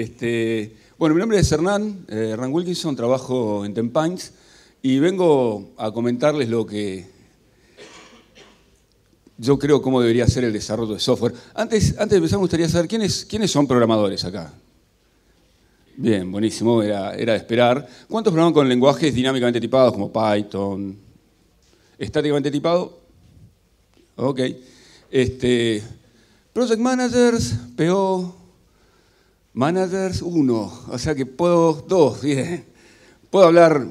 Este, bueno, mi nombre es Hernán, eh, Wilkinson, trabajo en Tempines y vengo a comentarles lo que yo creo cómo debería ser el desarrollo de software. Antes, antes de empezar me gustaría saber quiénes, quiénes son programadores acá. Bien, buenísimo, era, era de esperar. ¿Cuántos programan con lenguajes dinámicamente tipados como Python? ¿Estáticamente tipado? Ok. Este, project managers, PO, Managers, uno. O sea que puedo, dos, bien. Puedo hablar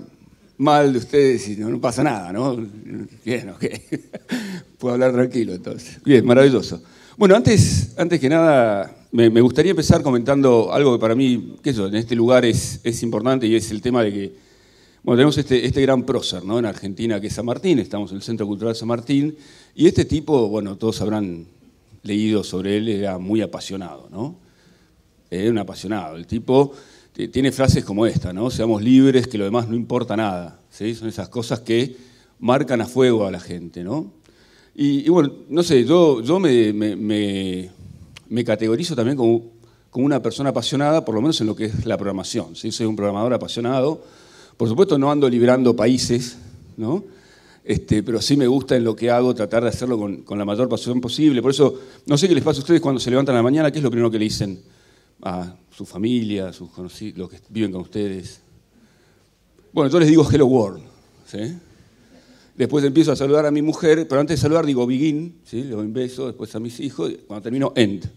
mal de ustedes y no, pasa nada, ¿no? Bien, ok. puedo hablar tranquilo entonces. Bien, maravilloso. Bueno, antes, antes que nada, me, gustaría empezar comentando algo que para mí, qué eso, en este lugar es, importante y es el tema de que, bueno, tenemos este, este gran prócer, ¿no? En Argentina, que es San Martín, estamos en el Centro Cultural San Martín, y este tipo, bueno, todos habrán leído sobre él, era muy apasionado, ¿no? Es ¿eh? un apasionado. El tipo tiene frases como esta, ¿no? Seamos libres, que lo demás no importa nada. Son esas cosas que marcan a fuego a la gente, Y, bueno, no sé, yo, me, categorizo también como, una persona apasionada, por lo menos en lo que es la programación. ¿sí? Soy un programador apasionado. Por supuesto, no ando liberando países, este, pero sí me gusta en lo que hago tratar de hacerlo con, la mayor pasión posible. Por eso, no sé qué les pasa a ustedes cuando se levantan a la mañana, ¿qué es lo primero que le dicen? a su familia, a sus conocidos, los que viven con ustedes. Bueno, yo les digo Hello World. ¿sí? Después empiezo a saludar a mi mujer, pero antes de saludar digo begin, ¿sí? doy un beso, después a mis hijos, cuando termino end.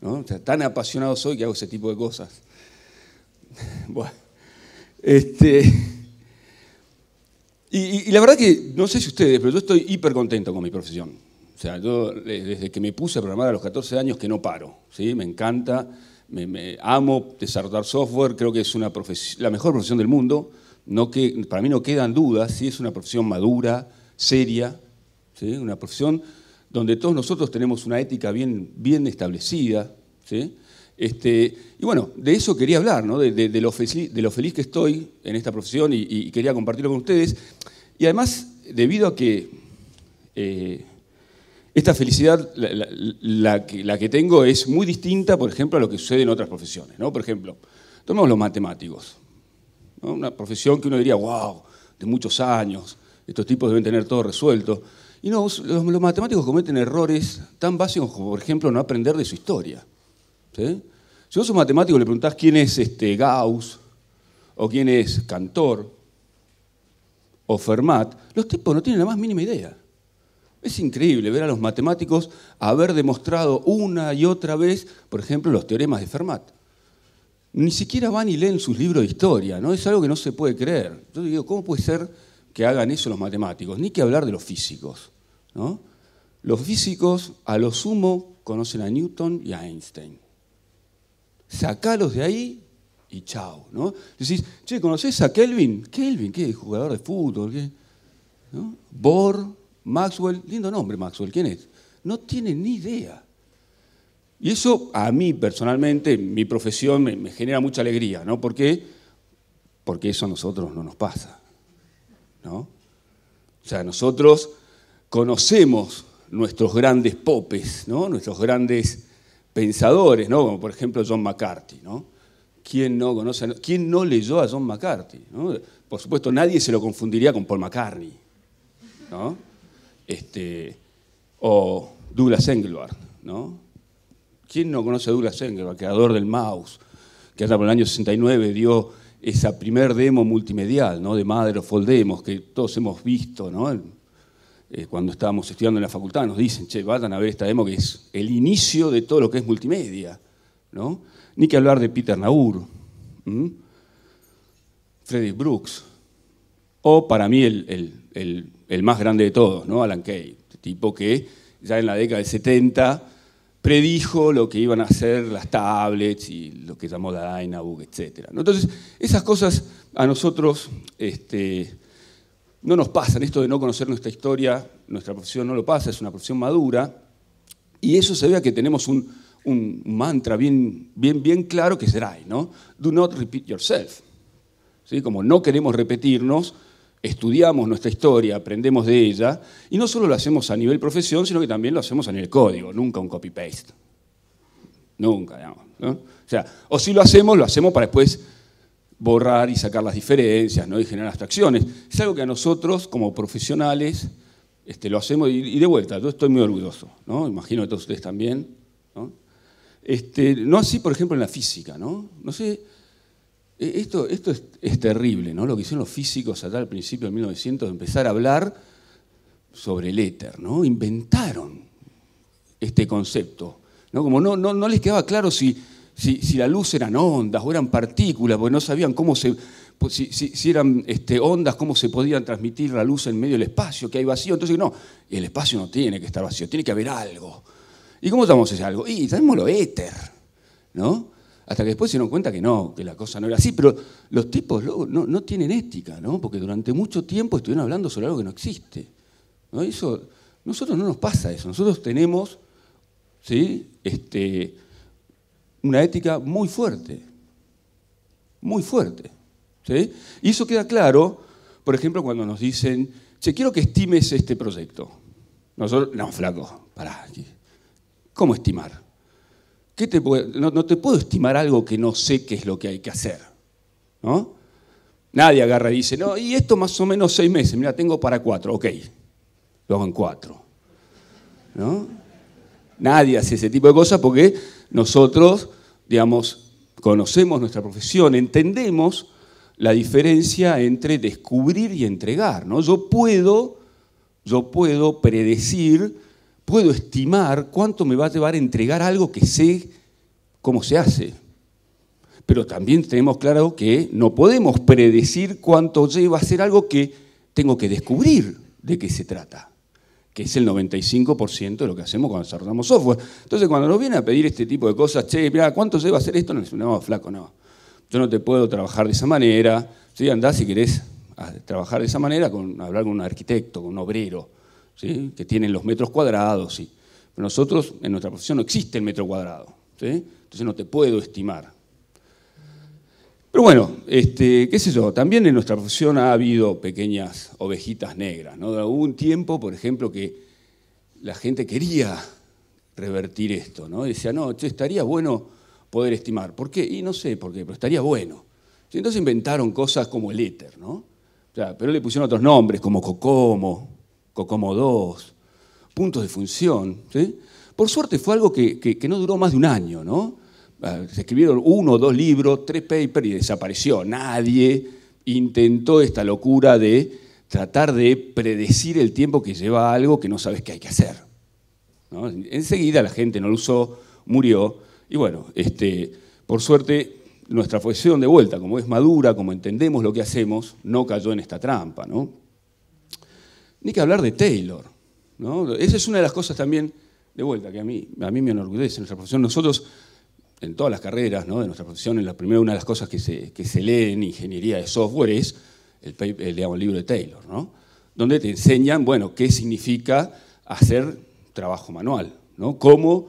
¿no? O sea, tan apasionado soy que hago ese tipo de cosas. bueno, este, y, la verdad que, no sé si ustedes, pero yo estoy hiper contento con mi profesión. O sea, yo desde que me puse a programar a los 14 años que no paro, ¿sí? me encanta me, amo desarrollar software, creo que es una la mejor profesión del mundo. No que, para mí no quedan dudas, ¿sí? es una profesión madura, seria, una profesión donde todos nosotros tenemos una ética bien, bien establecida. Este, y bueno, de eso quería hablar, de, de, lo feliz, que estoy en esta profesión y, quería compartirlo con ustedes. Y además, debido a que eh, esta felicidad, la, que, tengo, es muy distinta, por ejemplo, a lo que sucede en otras profesiones. ¿no? Por ejemplo, tomemos los matemáticos. Una profesión que uno diría, wow, de muchos años, estos tipos deben tener todo resuelto. Y no, los, matemáticos cometen errores tan básicos como, por ejemplo, no aprender de su historia. Si vos sos matemático le preguntás quién es este Gauss, o quién es Cantor, o Fermat, los tipos no tienen la más mínima idea. Es increíble ver a los matemáticos haber demostrado una y otra vez, por ejemplo, los teoremas de Fermat. Ni siquiera van y leen sus libros de historia, ¿no? Es algo que no se puede creer. Yo digo, ¿cómo puede ser que hagan eso los matemáticos? Ni que hablar de los físicos, ¿no? Los físicos, a lo sumo, conocen a Newton y a Einstein. Sacalos de ahí y chao, ¿no? Decís, che, ¿conoces a Kelvin? Kelvin, ¿qué? Jugador de fútbol, ¿qué? ¿No? Bohr, Maxwell, lindo nombre Maxwell, ¿quién es? No tiene ni idea. Y eso a mí personalmente, mi profesión me, genera mucha alegría, ¿no? ¿Por qué? Porque eso a nosotros no nos pasa, ¿no? O sea, nosotros conocemos nuestros grandes popes, ¿no? Nuestros grandes pensadores, ¿no? Como por ejemplo John McCarthy, ¿no? ¿Quién no conoce, quién no leyó a John McCarthy? Por supuesto, nadie se lo confundiría con Paul McCartney, ¿no? Este, o Douglas Engelbart, ¿no? ¿Quién no conoce a Douglas Engelbart, creador del mouse, que hasta por el año 69 dio esa primer demo multimedial, ¿no? De madre of All Demos, que todos hemos visto, ¿no? Eh, cuando estábamos estudiando en la facultad, nos dicen, che, vayan a ver esta demo que es el inicio de todo lo que es multimedia, ¿no? Ni que hablar de Peter Naur, Freddy Brooks, o para mí el el más grande de todos, ¿no? Alan Kay, tipo que ya en la década del 70 predijo lo que iban a hacer las tablets y lo que llamó la Dynabug, etc. Entonces, esas cosas a nosotros este, no nos pasan, esto de no conocer nuestra historia, nuestra profesión no lo pasa, es una profesión madura, y eso se ve que tenemos un, mantra bien, bien, bien claro que será, ¿no? Do not repeat yourself. ¿Sí? Como no queremos repetirnos, estudiamos nuestra historia, aprendemos de ella, y no solo lo hacemos a nivel profesión, sino que también lo hacemos a nivel código, nunca un copy-paste. Nunca, digamos. O sea, o si lo hacemos, lo hacemos para después borrar y sacar las diferencias ¿no? y generar abstracciones. Es algo que a nosotros, como profesionales, este, lo hacemos y, de vuelta, yo estoy muy orgulloso, ¿no? imagino que todos ustedes también. ¿no? Este, no así, por ejemplo, en la física. No, no sé, e, esto, esto es, terrible, ¿no? Lo que hicieron los físicos allá al principio de 1900, de empezar a hablar sobre el éter, ¿no? Inventaron este concepto, ¿no? Como no, no, les quedaba claro si, si, la luz eran ondas o eran partículas, porque no sabían cómo se, pues, si, eran este, ondas, cómo se podían transmitir la luz en medio del espacio, que hay vacío. Entonces, no, el espacio no tiene que estar vacío, tiene que haber algo. ¿Y cómo estamos ese algo? Y lo éter, ¿no? Hasta que después se dieron cuenta que no, que la cosa no era así, pero los tipos luego no, tienen ética, Porque durante mucho tiempo estuvieron hablando sobre algo que no existe. ¿no? Eso, nosotros no nos pasa eso, nosotros tenemos ¿sí? este, una ética muy fuerte, muy fuerte. ¿sí? Y eso queda claro, por ejemplo, cuando nos dicen, che, quiero que estimes este proyecto. Nosotros, no, flaco, pará. ¿Cómo estimar? no, te puedo estimar algo que no sé qué es lo que hay que hacer. ¿no? Nadie agarra y dice, no, y esto más o menos seis meses, mira, tengo para cuatro, ok, lo hago en cuatro. ¿no? Nadie hace ese tipo de cosas porque nosotros, digamos, conocemos nuestra profesión, entendemos la diferencia entre descubrir y entregar. ¿no? Yo puedo, yo puedo predecir puedo estimar cuánto me va a llevar a entregar algo que sé cómo se hace. Pero también tenemos claro que no podemos predecir cuánto lleva a ser algo que tengo que descubrir de qué se trata, que es el 95% de lo que hacemos cuando desarrollamos software. Entonces, cuando nos viene a pedir este tipo de cosas, che, mira, ¿cuánto lleva a hacer esto? No, no, flaco, no. Yo no te puedo trabajar de esa manera. Sí, si querés trabajar de esa manera, con, hablar con un arquitecto, con un obrero que tienen los metros cuadrados. ¿sí? Pero nosotros, en nuestra profesión, no existe el metro cuadrado. Entonces no te puedo estimar. Pero bueno, este, qué sé yo, también en nuestra profesión ha habido pequeñas ovejitas negras. ¿no? Hubo un tiempo, por ejemplo, que la gente quería revertir esto, ¿no? decía, no, estaría bueno poder estimar. ¿Por qué? Y no sé por qué, pero estaría bueno. Entonces inventaron cosas como el éter, ¿no? pero le pusieron otros nombres, como cocomo, Cocomo 2, puntos de función. ¿sí? Por suerte fue algo que, no duró más de un año, ¿no? Ah, se escribieron uno dos libros, tres papers y desapareció. Nadie intentó esta locura de tratar de predecir el tiempo que lleva algo que no sabes qué hay que hacer. Enseguida la gente no lo usó, murió, y bueno, este, por suerte nuestra función de vuelta, como es madura, como entendemos lo que hacemos, no cayó en esta trampa. ¿no? Ni que hablar de Taylor. ¿no? Esa es una de las cosas también, de vuelta, que a mí, a mí me enorgullece en nuestra profesión. Nosotros, en todas las carreras ¿no? de nuestra profesión, en la primera una de las cosas que se, que lee en ingeniería de software es el, libro de Taylor, ¿no? donde te enseñan bueno, qué significa hacer trabajo manual, ¿no? cómo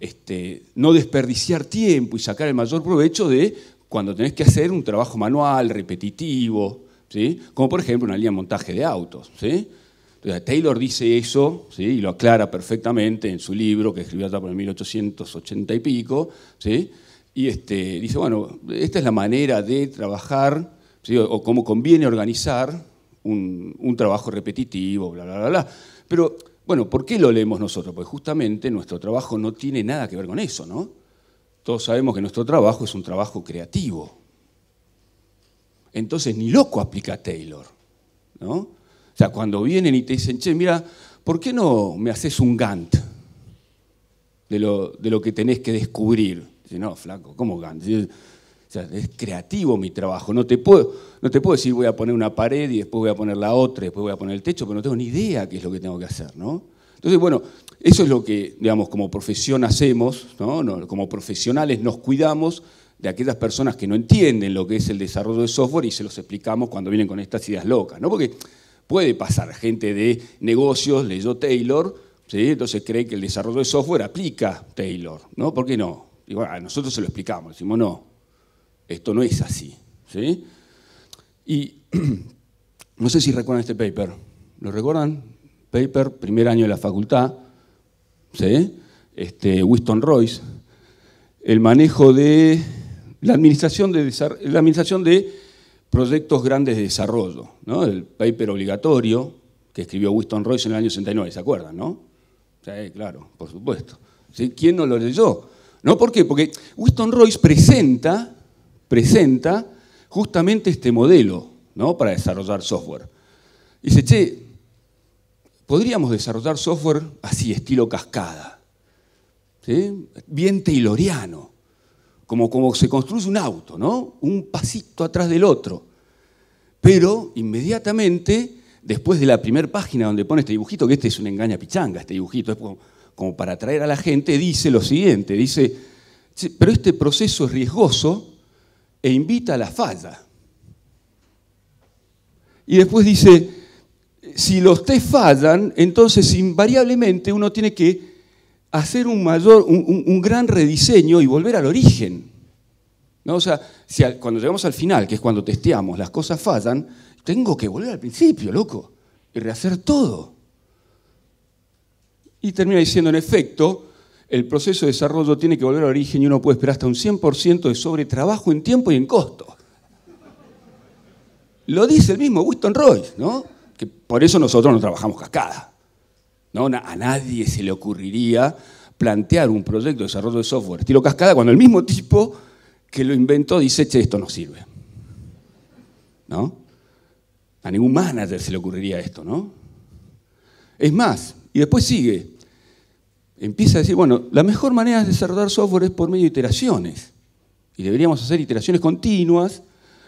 este, no desperdiciar tiempo y sacar el mayor provecho de cuando tenés que hacer un trabajo manual, repetitivo, ¿sí? como por ejemplo una línea de montaje de autos. ¿sí? Eh, Taylor dice eso, y lo aclara perfectamente en su libro, que escribió hasta por el 1880 y pico, y este, dice, bueno, esta es la manera de trabajar, o, cómo conviene organizar un, trabajo repetitivo, bla, bla, bla, bla. Pero, bueno, ¿por qué lo leemos nosotros? pues justamente nuestro trabajo no tiene nada que ver con eso, ¿no? Todos sabemos que nuestro trabajo es un trabajo creativo. Entonces, ni loco aplica Taylor, ¿no? O sea, cuando vienen y te dicen, che, mira, ¿por qué no me haces un Gantt de lo, que tenés que descubrir? Dice, no, flaco, ¿cómo Gantt? o sea, es creativo mi trabajo. No te, puedo, no te puedo decir voy a poner una pared y después voy a poner la otra, después voy a poner el techo, pero no tengo ni idea qué es lo que tengo que hacer, ¿no? Entonces, bueno, eso es lo que, digamos, como profesión hacemos, Como profesionales nos cuidamos de aquellas personas que no entienden lo que es el desarrollo de software y se los explicamos cuando vienen con estas ideas locas, ¿no? Porque Puede pasar, gente de negocios leyó Taylor, entonces cree que el desarrollo de software aplica Taylor, ¿no? ¿Por qué no? Y a nosotros se lo explicamos, decimos, no, esto no es así. ¿sí? Y no sé si recuerdan este paper, ¿lo recuerdan? Paper, primer año de la facultad, ¿sí? este, Winston Royce, el manejo de la administración de, la administración de proyectos grandes de desarrollo, ¿no? el paper obligatorio que escribió Winston Royce en el año 69, ¿se acuerdan? No? claro, por supuesto. ¿Quién no lo leyó? ¿No? ¿Por qué? Porque Winston Royce presenta, presenta justamente este modelo ¿no? para desarrollar software. Dice, che, podríamos desarrollar software así, estilo cascada, ¿sí? bien tayloriano como, como se construye un auto, ¿no? Un pasito atrás del otro. Pero inmediatamente, después de la primera página donde pone este dibujito, que este es una engaña pichanga, este dibujito, es como, como para atraer a la gente, dice lo siguiente, dice, pero este proceso es riesgoso e invita a la falla. Y después dice, si los test fallan, entonces invariablemente uno tiene que hacer un, mayor, un, gran rediseño y volver al origen. ¿No? O sea, cuando llegamos al final, que es cuando testeamos, las cosas fallan, tengo que volver al principio, loco, y rehacer todo. Y termina diciendo, en efecto, el proceso de desarrollo tiene que volver al origen y uno puede esperar hasta un 100% de sobretrabajo en tiempo y en costo. Lo dice el mismo Winston Royce, ¿no? Que por eso nosotros no trabajamos cascada. ¿no? A nadie se le ocurriría plantear un proyecto de desarrollo de software estilo cascada cuando el mismo tipo que lo inventó dice, che, esto no sirve. ¿No? A ningún manager se le ocurriría esto, ¿no? Es más, y después sigue, empieza a decir, bueno, la mejor manera de desarrollar software es por medio de iteraciones. Y deberíamos hacer iteraciones continuas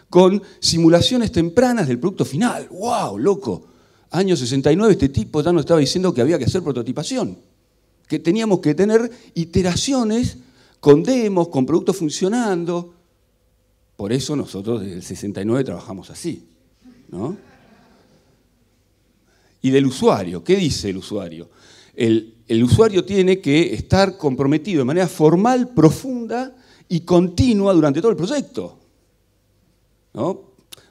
con simulaciones tempranas del producto final. ¡Wow, loco! año 69 este tipo ya nos estaba diciendo que había que hacer prototipación, que teníamos que tener iteraciones con demos, con productos funcionando. Por eso nosotros desde el 69 trabajamos así, Y del usuario, ¿qué dice el usuario? El, usuario tiene que estar comprometido de manera formal, profunda y continua durante todo el proyecto.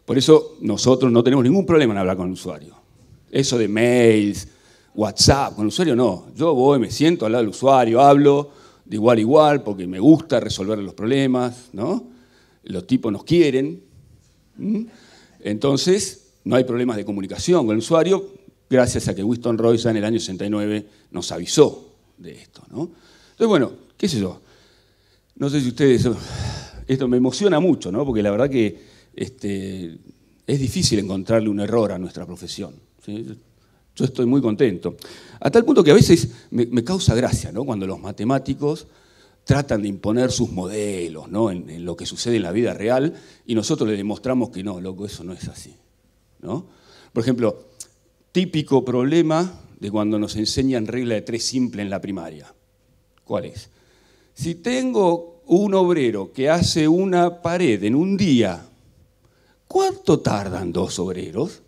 Por eso nosotros no tenemos ningún problema en hablar con el usuario. Eso de mails, WhatsApp, con el usuario no. Yo voy, me siento al lado del usuario, hablo de igual a igual porque me gusta resolver los problemas, ¿no? Los tipos nos quieren. Entonces, no hay problemas de comunicación con el usuario gracias a que Winston Royce en el año 69 nos avisó de esto, Entonces, bueno, qué sé yo. No sé si ustedes... Esto me emociona mucho, ¿no? Porque la verdad que este, es difícil encontrarle un error a nuestra profesión. Yo estoy muy contento. A tal punto que a veces me, causa gracia, Cuando los matemáticos tratan de imponer sus modelos, En, lo que sucede en la vida real y nosotros les demostramos que no, loco, eso no es así, Por ejemplo, típico problema de cuando nos enseñan regla de tres simple en la primaria. ¿Cuál es? Si tengo un obrero que hace una pared en un día, ¿cuánto tardan dos obreros?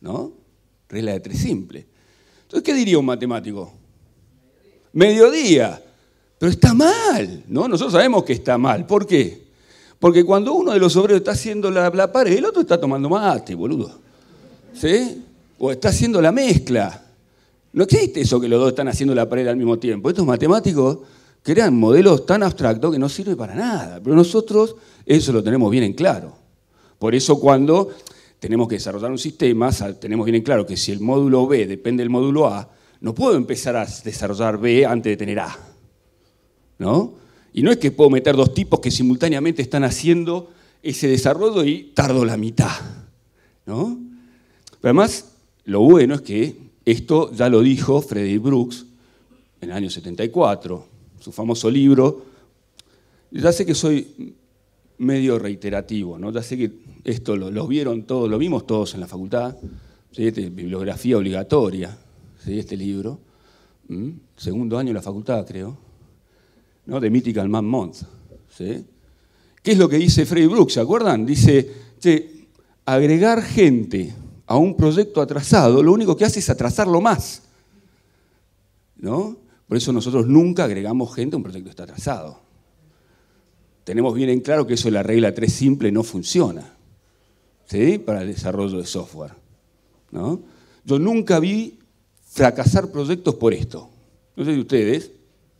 ¿No? Regla de tres simple. Entonces, ¿qué diría un matemático? Mediodía. Pero está mal, ¿no? Nosotros sabemos que está mal. ¿Por qué? Porque cuando uno de los obreros está haciendo la, pared, el otro está tomando mate, boludo. ¿Sí? O está haciendo la mezcla. No existe eso que los dos están haciendo la pared al mismo tiempo. Estos matemáticos crean modelos tan abstractos que no sirven para nada. Pero nosotros eso lo tenemos bien en claro. Por eso cuando tenemos que desarrollar un sistema, tenemos bien en claro que si el módulo B depende del módulo A, no puedo empezar a desarrollar B antes de tener A. ¿No? Y no es que puedo meter dos tipos que simultáneamente están haciendo ese desarrollo y tardo la mitad. Pero además, lo bueno es que esto ya lo dijo Freddy Brooks en el año 74, su famoso libro. Ya sé que soy medio reiterativo, ¿no? Ya sé que esto lo, vieron todos, lo vimos todos en la facultad, ¿sí? Este, bibliografía obligatoria, ¿sí? este libro, segundo año de la facultad, creo, ¿no? de Mythical Man Month. ¿sí? ¿Qué es lo que dice Freddy Brooks? ¿Se acuerdan? Dice, agregar gente a un proyecto atrasado, lo único que hace es atrasarlo más. ¿No? Por eso nosotros nunca agregamos gente a un proyecto que está atrasado tenemos bien en claro que eso de la regla 3 simple no funciona ¿sí? para el desarrollo de software. ¿no? Yo nunca vi fracasar proyectos por esto. No sé de ustedes,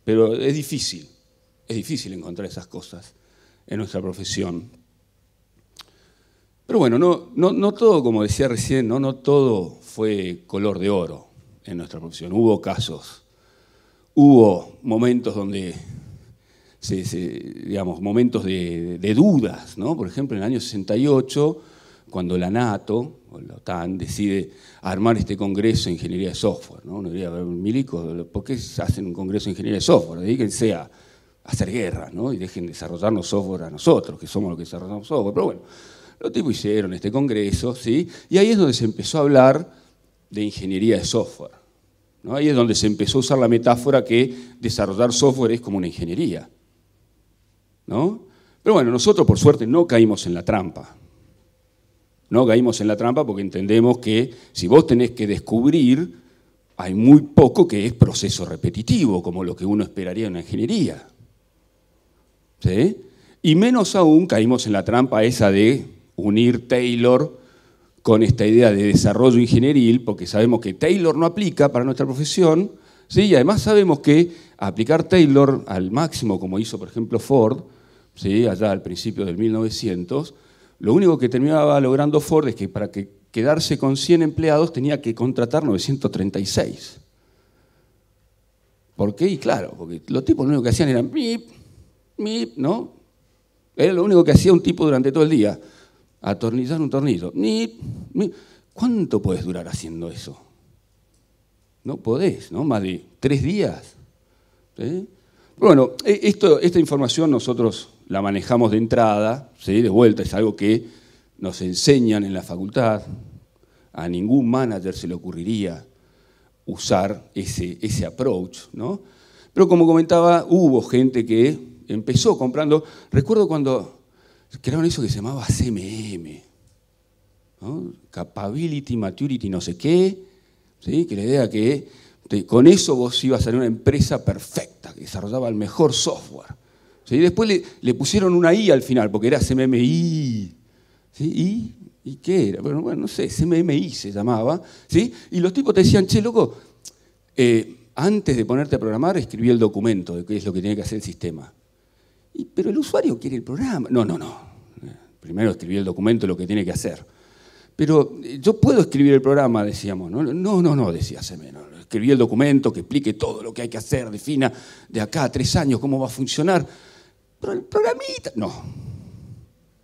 pero es difícil. Es difícil encontrar esas cosas en nuestra profesión. Pero bueno, no, no, no todo, como decía recién, ¿no? no todo fue color de oro en nuestra profesión. Hubo casos, hubo momentos donde digamos, momentos de, dudas. ¿no? Por ejemplo, en el año 68, cuando la NATO, o la OTAN, decide armar este congreso de ingeniería de software. ¿no? Uno diría, milico, ¿por qué hacen un congreso de ingeniería de software? Dedíquense a, hacer guerra ¿no? y dejen de desarrollarnos software a nosotros, que somos los que desarrollamos software. Pero bueno, los tipos hicieron este congreso, ¿sí? y ahí es donde se empezó a hablar de ingeniería de software. ¿no? Ahí es donde se empezó a usar la metáfora que desarrollar software es como una ingeniería. ¿no? Pero bueno, nosotros por suerte no caímos en la trampa. No caímos en la trampa porque entendemos que si vos tenés que descubrir, hay muy poco que es proceso repetitivo, como lo que uno esperaría en una ingeniería. Y menos aún caímos en la trampa esa de unir Taylor con esta idea de desarrollo ingenieril, porque sabemos que Taylor no aplica para nuestra profesión, y además sabemos que aplicar Taylor al máximo, como hizo por ejemplo Ford, allá al principio del 1900, lo único que terminaba logrando Ford es que para que quedarse con 100 empleados tenía que contratar 936. ¿Por qué? Y claro, porque los tipos lo único que hacían eran mip, mip, ¿no? Era lo único que hacía un tipo durante todo el día. Atornillar un tornillo. ¿Cuánto puedes durar haciendo eso? No podés, ¿no? Más de tres días. Bueno, e-, esto, esta información nosotros la manejamos de entrada, de vuelta, es algo que nos enseñan en la facultad. A ningún manager se le ocurriría usar ese, approach. Pero como comentaba, hubo gente que empezó comprando. Recuerdo cuando crearon eso que se llamaba CMM, Capability, Maturity, no sé qué, que la idea que con eso vos ibas a ser una empresa perfecta, que desarrollaba el mejor software. ¿Sí? Después le, pusieron una I al final, porque era CMMI. ¿Y? qué era? Bueno, bueno, no sé, CMMI se llamaba. ¿sí? Y los tipos te decían, che, loco, eh, antes de ponerte a programar, escribí el documento de qué es lo que tiene que hacer el sistema. pero el usuario quiere el programa. No, no, no. Primero escribí el documento de lo que tiene que hacer. Pero eh, yo puedo escribir el programa, decíamos. No, no, no, decía CMMI. escribí el documento que explique todo lo que hay que hacer, defina de acá a tres años cómo va a funcionar el programita. No.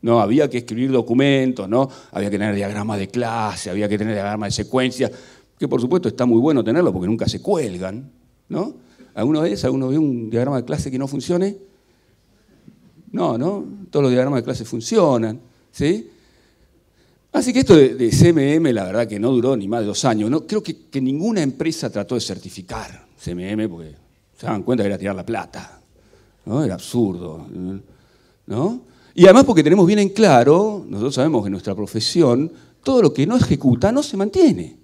No, había que escribir documentos, ¿no? Había que tener diagramas de clase, había que tener diagramas de secuencia, que por supuesto está muy bueno tenerlo porque nunca se cuelgan, ¿no? de vez alguno ve un diagrama de clase que no funcione? No, ¿no? Todos los diagramas de clase funcionan, ¿sí? Así que esto de, CMM, la verdad que no duró ni más de dos años. No, creo que, que ninguna empresa trató de certificar CMM porque se dan cuenta que era tirar la plata, ¿no? Era absurdo, ¿no? Y además porque tenemos bien en claro, nosotros sabemos que en nuestra profesión, todo lo que no ejecuta no se mantiene,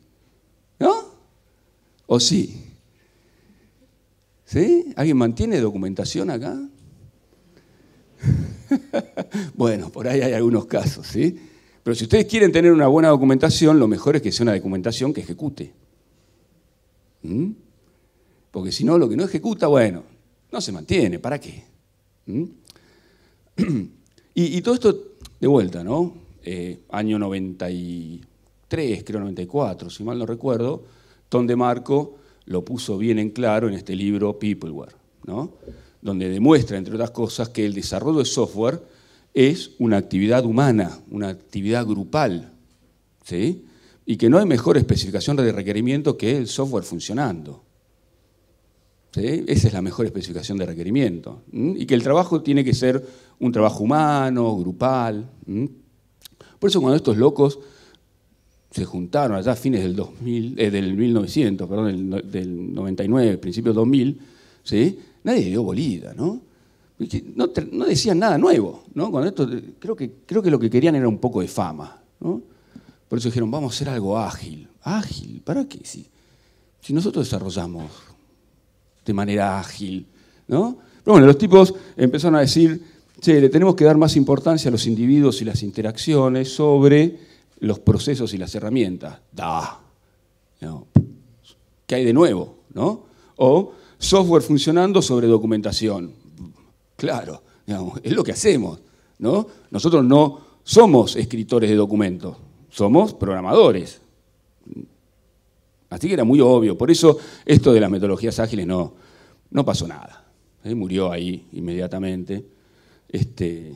¿no? ¿O sí? ¿Sí? ¿Alguien mantiene documentación acá? bueno, por ahí hay algunos casos, ¿sí? Pero si ustedes quieren tener una buena documentación, lo mejor es que sea una documentación que ejecute. ¿Mm? Porque si no, lo que no ejecuta, bueno, no se mantiene, ¿para qué? ¿Mm? Y, todo esto de vuelta, ¿no? Eh, año 93, creo 94, si mal no recuerdo, donde Marco lo puso bien en claro en este libro Peopleware, ¿no? Donde demuestra, entre otras cosas, que el desarrollo de software es una actividad humana, una actividad grupal, ¿sí? Y que no hay mejor especificación de requerimiento que el software funcionando. Esa es la mejor especificación de requerimiento. Y que el trabajo tiene que ser un trabajo humano, grupal. Por eso cuando estos locos se juntaron allá a fines del, 2000, eh, del 1900, perdón, del, 99, principios 2000, ¿sí? nadie dio bolida, ¿no? decían nada nuevo, ¿no? creo, que, creo que lo que querían era un poco de fama, Por eso dijeron, vamos a hacer algo ágil. Ágil, ¿para qué? Si, si nosotros desarrollamos de manera ágil. ¿no? Pero bueno, los tipos empezaron a decir, che, le tenemos que dar más importancia a los individuos y las interacciones sobre los procesos y las herramientas. Da. ¿Qué hay de nuevo? ¿no? O software funcionando sobre documentación. Claro, digamos, es lo que hacemos. ¿no? Nosotros no somos escritores de documentos, somos programadores. Así que era muy obvio. Por eso esto de las metodologías ágiles no, no pasó nada. ¿eh? Murió ahí inmediatamente. Este,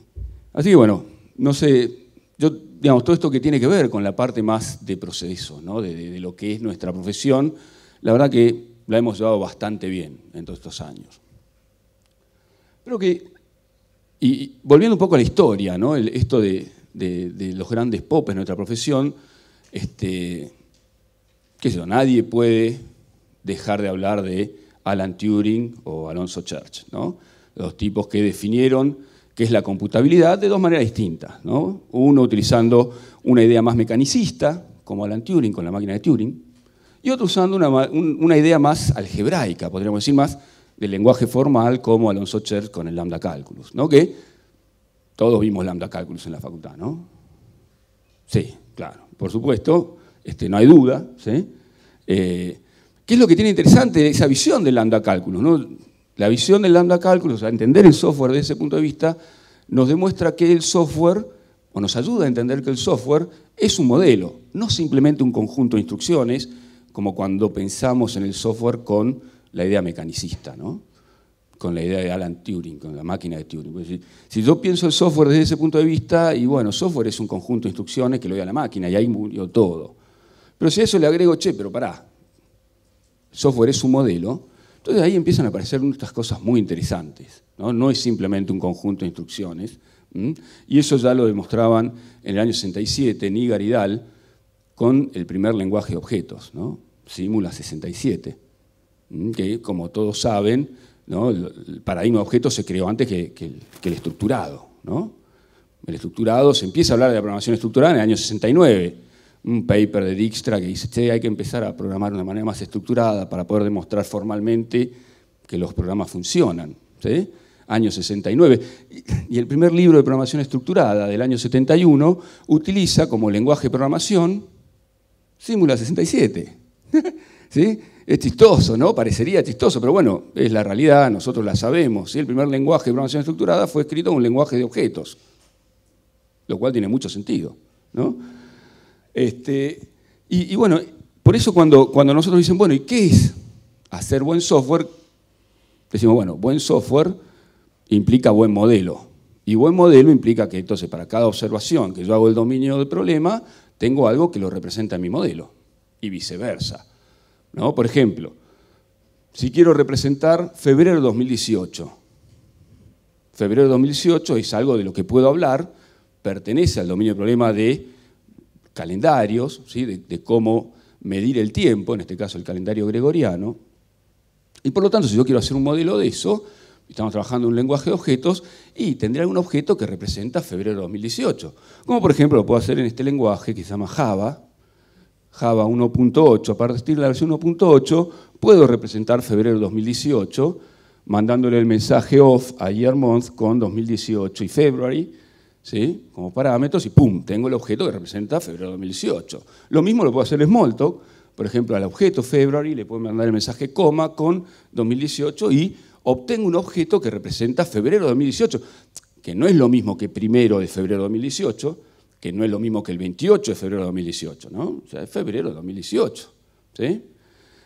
así que bueno, no sé, yo, digamos, todo esto que tiene que ver con la parte más de proceso, de, lo que es nuestra profesión, la verdad que la hemos llevado bastante bien en todos estos años. Pero que, y volviendo un poco a la historia, esto de, los grandes popes de nuestra profesión, este, qué nadie puede dejar de hablar de Alan Turing o Alonso Church, ¿no? Los tipos que definieron qué es la computabilidad de dos maneras distintas, ¿no? Uno utilizando una idea más mecanicista, como Alan Turing con la máquina de Turing, y otro usando una, idea más algebraica, podríamos decir más del lenguaje formal, como Alonso Church con el lambda calculus, ¿no? Que todos vimos lambda calculus en la facultad, ¿no? Sí, claro, por supuesto, este, no hay duda. ¿sí? Eh, ¿Qué es lo que tiene interesante esa visión del lambda cálculo? La visión del lambda cálculo, o sea, entender el software desde ese punto de vista, nos demuestra que el software, o nos ayuda a entender que el software es un modelo, no simplemente un conjunto de instrucciones, como cuando pensamos en el software con la idea mecanicista, ¿no? con la idea de Alan Turing, con la máquina de Turing. Si yo pienso el software desde ese punto de vista, y bueno, software es un conjunto de instrucciones que lo a la máquina, y ahí murió todo. Pero si a eso le agrego, che, pero pará, software es un modelo, entonces ahí empiezan a aparecer muchas cosas muy interesantes. No, es simplemente un conjunto de instrucciones. Y eso ya lo demostraban en el año 67 Nigar y con el primer lenguaje de objetos, ¿no? Simula 67, que como todos saben, el paradigma de objetos se creó antes que, el estructurado. El estructurado, se empieza a hablar de la programación estructurada en el año 69 un paper de Dijkstra que dice, che, hay que empezar a programar de una manera más estructurada para poder demostrar formalmente que los programas funcionan. ¿sí? Año 69. Y el primer libro de programación estructurada del año 71 utiliza como lenguaje de programación Simula 67. ¿Sí? Es chistoso, ¿no? Parecería chistoso, pero bueno, es la realidad, nosotros la sabemos. El primer lenguaje de programación estructurada fue escrito en un lenguaje de objetos, lo cual tiene mucho sentido, ¿no? Este, y, bueno, por eso cuando, cuando nosotros dicen, bueno, ¿y qué es hacer buen software? Decimos, bueno, buen software implica buen modelo. Y buen modelo implica que entonces para cada observación que yo hago el dominio del problema, tengo algo que lo representa en mi modelo. Y viceversa. ¿No? Por ejemplo, si quiero representar febrero de 2018, febrero de 2018 es algo de lo que puedo hablar, pertenece al dominio del problema de calendarios, ¿sí? de, cómo medir el tiempo, en este caso el calendario gregoriano. Y por lo tanto, si yo quiero hacer un modelo de eso, estamos trabajando en un lenguaje de objetos y tendría un objeto que representa febrero de 2018. Como por ejemplo lo puedo hacer en este lenguaje que se llama Java, Java 1.8. A partir de la versión 1.8 puedo representar febrero de 2018 mandándole el mensaje off a year month con 2018 y February como parámetros y ¡pum! Tengo el objeto que representa febrero de 2018. Lo mismo lo puedo hacer en Smalltalk, por ejemplo, al objeto February le puedo mandar el mensaje coma con 2018 y obtengo un objeto que representa febrero de 2018, que no es lo mismo que primero de febrero de 2018, que no es lo mismo que el 28 de febrero de 2018, ¿no? O sea, es febrero de 2018,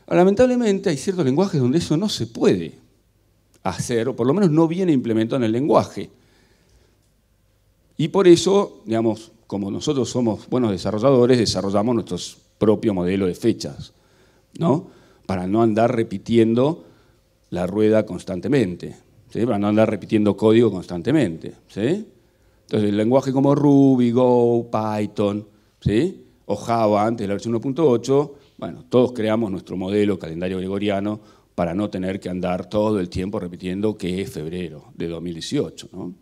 lamentablemente hay ciertos lenguajes donde eso no se puede hacer, o por lo menos no viene implementado en el lenguaje. Y por eso, digamos, como nosotros somos buenos desarrolladores, desarrollamos nuestro propio modelo de fechas, ¿no? Para no andar repitiendo la rueda constantemente, ¿sí? Para no andar repitiendo código constantemente, ¿sí? Entonces, el lenguaje como Ruby, Go, Python, ¿sí? O Java, antes de la versión 1.8, bueno, todos creamos nuestro modelo calendario gregoriano para no tener que andar todo el tiempo repitiendo que es febrero de 2018, ¿no?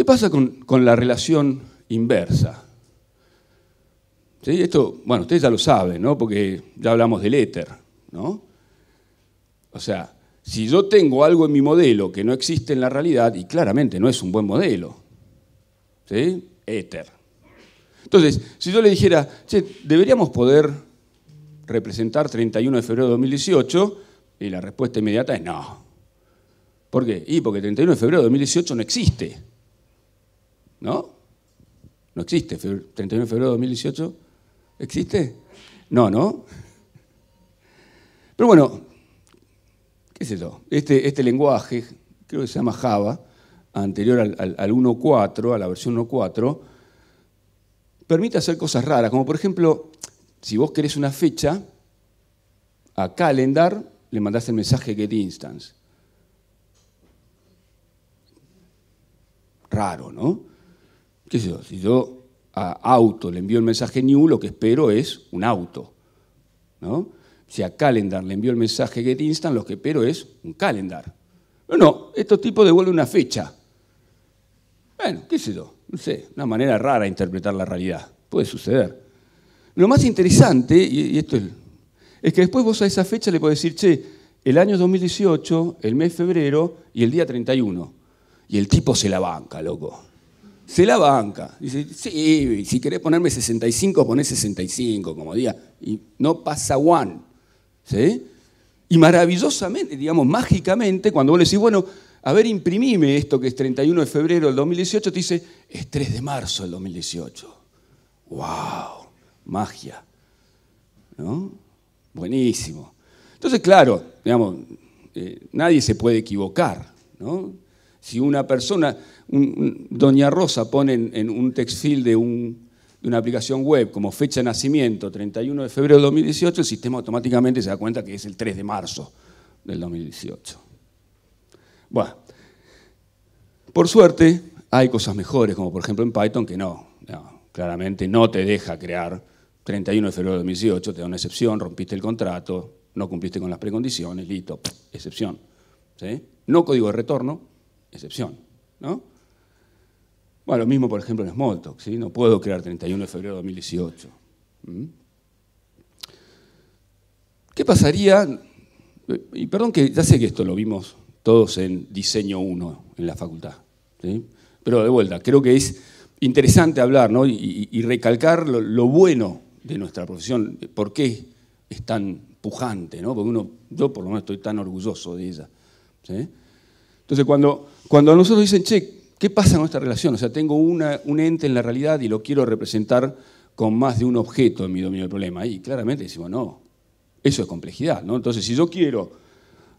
¿Qué pasa con, la relación inversa? ¿Sí? Esto, bueno, ustedes ya lo saben, ¿no? Porque ya hablamos del éter, ¿no? O sea, si yo tengo algo en mi modelo que no existe en la realidad, y claramente no es un buen modelo, ¿sí? Éter. Entonces, si yo le dijera, deberíamos poder representar 31 de febrero de 2018, y la respuesta inmediata es no. ¿Por qué? Y porque 31 de febrero de 2018 no existe. ¿No? No existe. 31 de febrero de 2018, ¿existe? No, ¿no? Pero bueno, qué es yo, este, este lenguaje, creo que se llama Java, anterior al, 1.4, a la versión 1.4, permite hacer cosas raras, como por ejemplo, si vos querés una fecha, a calendar le mandás el mensaje get instance. Raro, ¿no? Si yo a auto le envío el mensaje new, lo que espero es un auto. ¿no? Si a calendar le envío el mensaje get instant, lo que espero es un calendar. No, no, estos tipos devuelven una fecha. Bueno, qué sé yo, no sé, una manera rara de interpretar la realidad. Puede suceder. Lo más interesante, y esto es, es que después vos a esa fecha le podés decir, che, el año 2018, el mes febrero y el día 31. Y el tipo se la banca, loco se la banca. Dice, sí, si querés ponerme 65, ponés 65, como diga. Y no pasa one. Y maravillosamente, digamos, mágicamente, cuando vos le decís, bueno, a ver, imprimime esto que es 31 de febrero del 2018, te dice, es 3 de marzo del 2018. ¡Wow! Magia. ¿No? Buenísimo. Entonces, claro, digamos, eh, nadie se puede equivocar, ¿no? Si una persona, Doña Rosa pone en, un textil de, de, una aplicación web como fecha de nacimiento, 31 de febrero de 2018, el sistema automáticamente se da cuenta que es el 3 de marzo del 2018. Bueno, por suerte hay cosas mejores, como por ejemplo en Python, que no, claramente no te deja crear 31 de febrero de 2018, te da una excepción, rompiste el contrato, no cumpliste con las precondiciones, listo, excepción. No código de retorno, excepción. ¿no? Bueno, lo mismo, por ejemplo, en Smalltalk. ¿sí? No puedo crear 31 de febrero de 2018. ¿Qué pasaría? Y perdón que ya sé que esto lo vimos todos en diseño 1 en la facultad. Pero de vuelta, creo que es interesante hablar y, recalcar lo, bueno de nuestra profesión, por qué es tan pujante, ¿no? porque uno, yo por lo menos estoy tan orgulloso de ella. Entonces, cuando cuando a nosotros dicen, che, ¿qué pasa con esta relación? O sea, tengo un ente en la realidad y lo quiero representar con más de un objeto en mi dominio del problema. Y claramente decimos, no, eso es complejidad. ¿no? Entonces, si yo quiero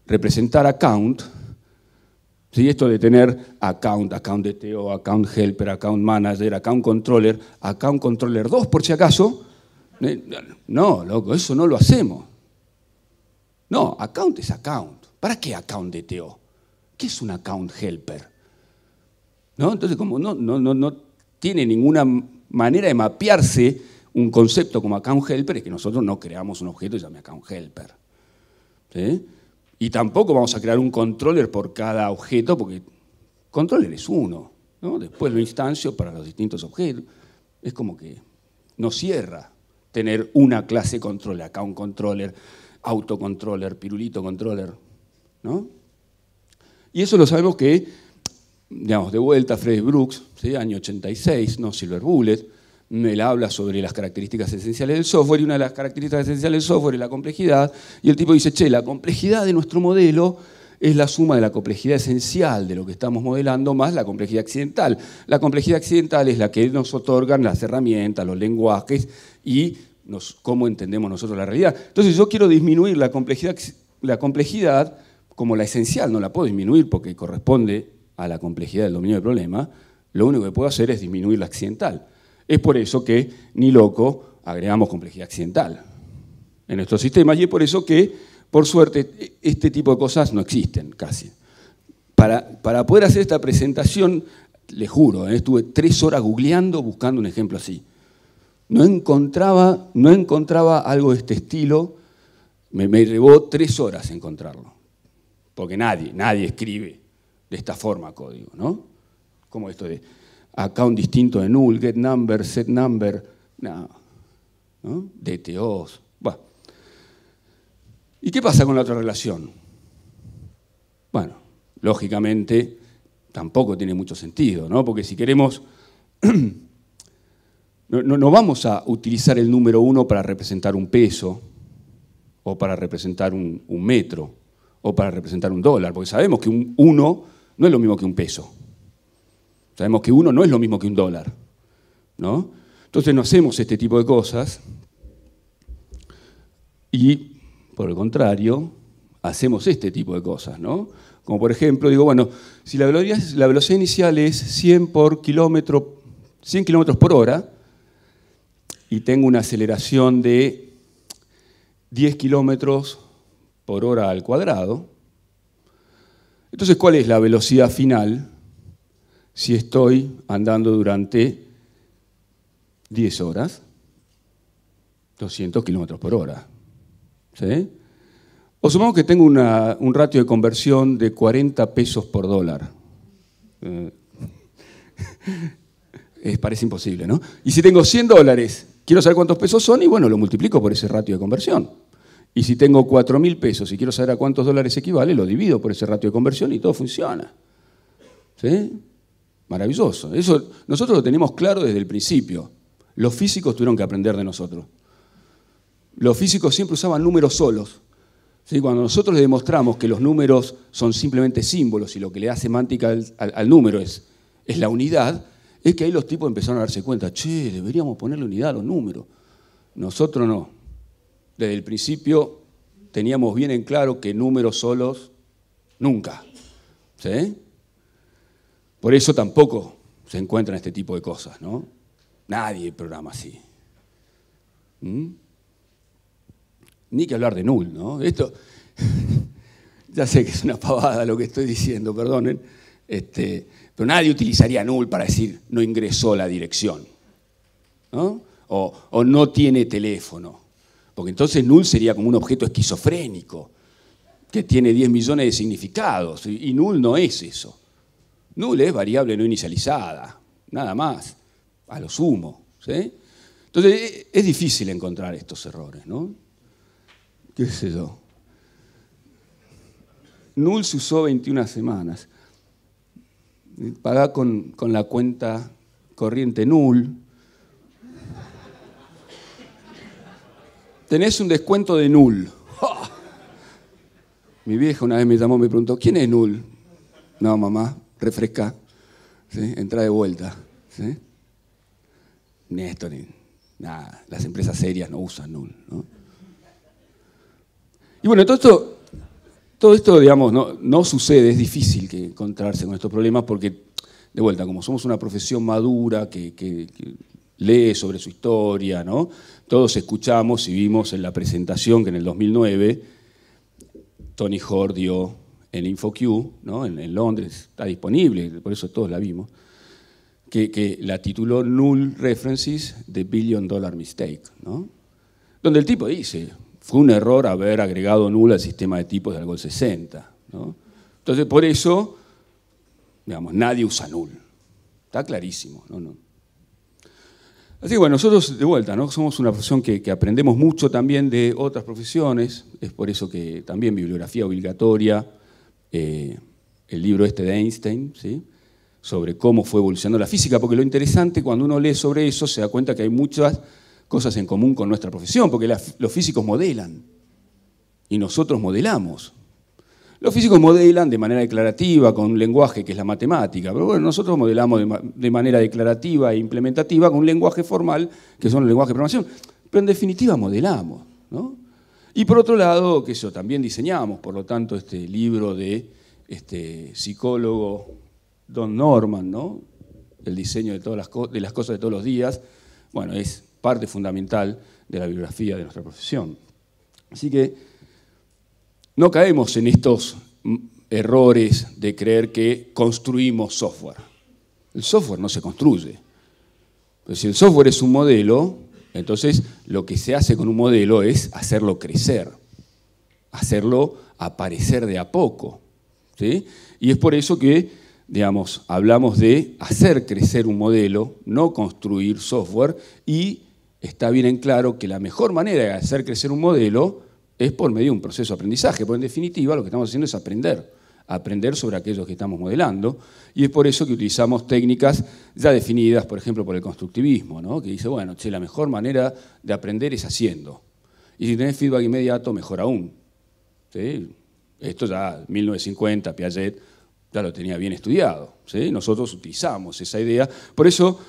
representar account, esto de tener account, account de DTO, account helper, account manager, account controller, account controller 2 por si acaso, no, loco, eso no lo hacemos. No, account es account. ¿Para qué account de DTO? ¿qué es un account helper? ¿No? Entonces, como no, no, no, tiene ninguna manera de mapearse un concepto como account helper, es que nosotros no creamos un objeto que se account helper. ¿Sí? Y tampoco vamos a crear un controller por cada objeto, porque controller es uno. ¿no? Después lo instancio para los distintos objetos. Es como que no cierra tener una clase controller, account controller, autocontroller, pirulito controller. ¿no? Y eso lo sabemos que, digamos, de vuelta Fred Brooks, año 86, no Silver Bullet, mm, él habla sobre las características esenciales del software y una de las características esenciales del software es la complejidad. Y el tipo dice, che, la complejidad de nuestro modelo es la suma de la complejidad esencial de lo que estamos modelando más la complejidad accidental. La complejidad accidental es la que nos otorgan las herramientas, los lenguajes y cómo entendemos nosotros la realidad. Entonces yo quiero disminuir la complejidad como la esencial no la puedo disminuir porque corresponde a la complejidad del dominio del problema, lo único que puedo hacer es disminuir la accidental. Es por eso que ni loco agregamos complejidad accidental en nuestros sistemas y es por eso que, por suerte, este tipo de cosas no existen casi. Para, para poder hacer esta presentación, les juro, eh, estuve tres horas googleando buscando un ejemplo así. No encontraba, no encontraba algo de este estilo, me, me llevó tres horas encontrarlo que nadie, nadie escribe de esta forma código, ¿no? Como esto de account distinto de null, get number, set number, no, ¿no? DTOs, bueno. ¿Y qué pasa con la otra relación? Bueno, lógicamente tampoco tiene mucho sentido, ¿no? Porque si queremos No, vamos a utilizar el número uno para representar un peso o para representar un, un metro o para representar un dólar, porque sabemos que un 1 no es lo mismo que un peso. Sabemos que uno no es lo mismo que un dólar. ¿no? Entonces no hacemos este tipo de cosas y, por el contrario, hacemos este tipo de cosas. ¿no? Como por ejemplo, digo, bueno, si la velocidad, inicial es 100 por 100 kilómetros por hora y tengo una aceleración de 10 kilómetros por hora al cuadrado. Entonces, ¿cuál es la velocidad final si estoy andando durante 10 horas? 200 kilómetros por hora. ¿Sí? O supongo que tengo una, un ratio de conversión de 40 pesos por dólar. Eh, es, parece imposible, ¿no? Y si tengo 100 dólares, quiero saber cuántos pesos son y bueno, lo multiplico por ese ratio de conversión. Y si tengo 4.000 mil pesos y quiero saber a cuántos dólares equivale, lo divido por ese ratio de conversión y todo funciona. ¿Sí? Maravilloso. Eso nosotros lo tenemos claro desde el principio. Los físicos tuvieron que aprender de nosotros. Los físicos siempre usaban números solos. ¿Sí? Cuando nosotros les demostramos que los números son simplemente símbolos y lo que le da semántica al, al número es, es la unidad, es que ahí los tipos empezaron a darse cuenta, che, deberíamos ponerle unidad a los números. Nosotros no. Desde el principio teníamos bien en claro que números solos nunca. ¿Sí? Por eso tampoco se encuentran este tipo de cosas, ¿no? Nadie programa así. ¿Mm? Ni que hablar de null, ¿no? Esto, ya sé que es una pavada lo que estoy diciendo, perdonen, este, pero nadie utilizaría null para decir no ingresó la dirección, o no tiene teléfono. Porque entonces null sería como un objeto esquizofrénico, que tiene 10 millones de significados, y null no es eso. Null es variable no inicializada, nada más, a lo sumo. ¿sí? Entonces e, es difícil encontrar estos errores, ¿no? ¿Qué sé yo? Null se usó 21 semanas. Pagá con, con la cuenta corriente null, tenés un descuento de null. Mi vieja una vez me llamó y me preguntó, ¿quién es null? No, mamá, refresca, ¿sí? entra de vuelta. ¿sí? ni nada, las empresas serias no usan null. ¿no? Y bueno, todo esto, todo esto digamos, no, sucede, es difícil encontrarse con estos problemas porque, de vuelta, como somos una profesión madura que, que lee sobre su historia, ¿no? Todos escuchamos y vimos en la presentación que en el 2009 Tony Hordio dio en InfoQ, ¿no? en, Londres, está disponible, por eso todos la vimos, que, la tituló Null References, The Billion Dollar Mistake, ¿no? donde el tipo dice, fue un error haber agregado null al sistema de tipos de algo 60. Entonces, por eso, digamos, nadie usa null. Está clarísimo. ¿no? Así que bueno, nosotros de vuelta, Somos una profesión que, aprendemos mucho también de otras profesiones, es por eso que también bibliografía obligatoria, eh, el libro este de Einstein, ¿sí? sobre cómo fue evolucionando la física, porque lo interesante cuando uno lee sobre eso se da cuenta que hay muchas cosas en común con nuestra profesión, porque los físicos modelan y nosotros modelamos. Los físicos modelan de manera declarativa, con un lenguaje que es la matemática, pero bueno, nosotros modelamos de, manera declarativa e implementativa con un lenguaje formal, que son los lenguajes de programación, pero en definitiva modelamos. ¿no? Y por otro lado, que eso, también diseñamos, por lo tanto, este libro de este psicólogo Don Norman, ¿no? el diseño de, todas las las cosas de todos los días, bueno, es parte fundamental de la biografía de nuestra profesión. Así que no caemos en estos errores de creer que construimos software. El software no se construye. si el software es un modelo, entonces lo que se hace con un modelo es hacerlo crecer, hacerlo aparecer de a poco. Y es por eso que, digamos, hablamos de hacer crecer un modelo, no construir software, y está bien en claro que la mejor manera de hacer crecer un modelo es por medio de un proceso de aprendizaje, porque en definitiva lo que estamos haciendo es aprender, aprender sobre aquellos que estamos modelando, y es por eso que utilizamos técnicas ya definidas, por ejemplo, por el constructivismo, ¿no? que dice, bueno, che, la mejor manera de aprender es haciendo, y si tenés feedback inmediato, mejor aún. Esto ya 1950, Piaget ya lo tenía bien estudiado, ¿sí? nosotros utilizamos esa idea, por eso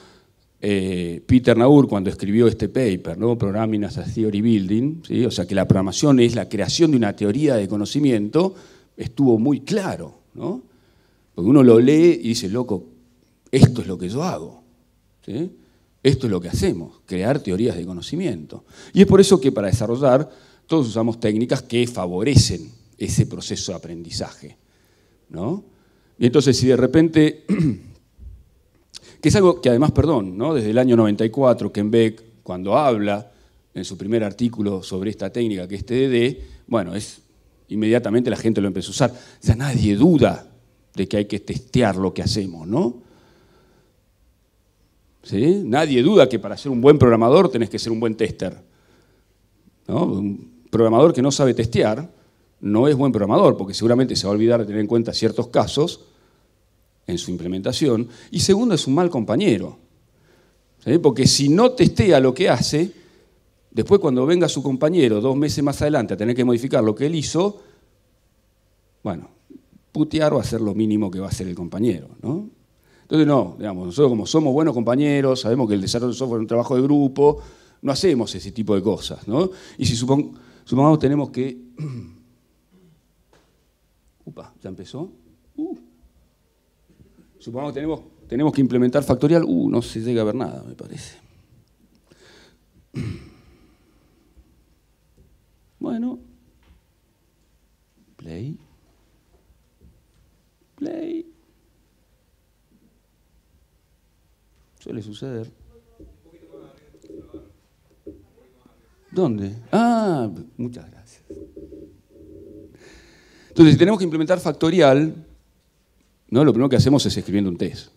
eh, Peter Naur cuando escribió este paper, ¿no? Programming as a Theory Building, o sea que la programación es la creación de una teoría de conocimiento, estuvo muy claro, ¿no? Porque uno lo lee y dice, loco, esto es lo que yo hago, Esto es lo que hacemos, crear teorías de conocimiento. Y es por eso que para desarrollar todos usamos técnicas que favorecen ese proceso de aprendizaje, Y entonces si de repente que es algo que además, perdón, ¿no? desde el año 94, Ken Beck, cuando habla en su primer artículo sobre esta técnica que es TDD, bueno, es inmediatamente la gente lo empezó a usar. O sea, nadie duda de que hay que testear lo que hacemos, ¿no? ¿Sí? Nadie duda que para ser un buen programador tenés que ser un buen tester. Un programador que no sabe testear no es buen programador, porque seguramente se va a olvidar de tener en cuenta ciertos casos en su implementación, y segundo, es un mal compañero. Porque si no testea lo que hace, después cuando venga su compañero dos meses más adelante a tener que modificar lo que él hizo, bueno, putear va a ser lo mínimo que va a hacer el compañero. ¿no? Entonces, no, digamos, nosotros como somos buenos compañeros, sabemos que el desarrollo de software es un trabajo de grupo, no hacemos ese tipo de cosas. ¿no? Y si supongamos supongamos tenemos que... Upa, ¿ya empezó? supongamos que tenemos, tenemos que implementar factorial, uh, no se llega a ver nada, me parece. Bueno, play, play. Suele suceder. ¿Dónde? Ah, muchas gracias. Entonces, si tenemos que implementar factorial, ¿no? lo primero que hacemos es escribiendo un test.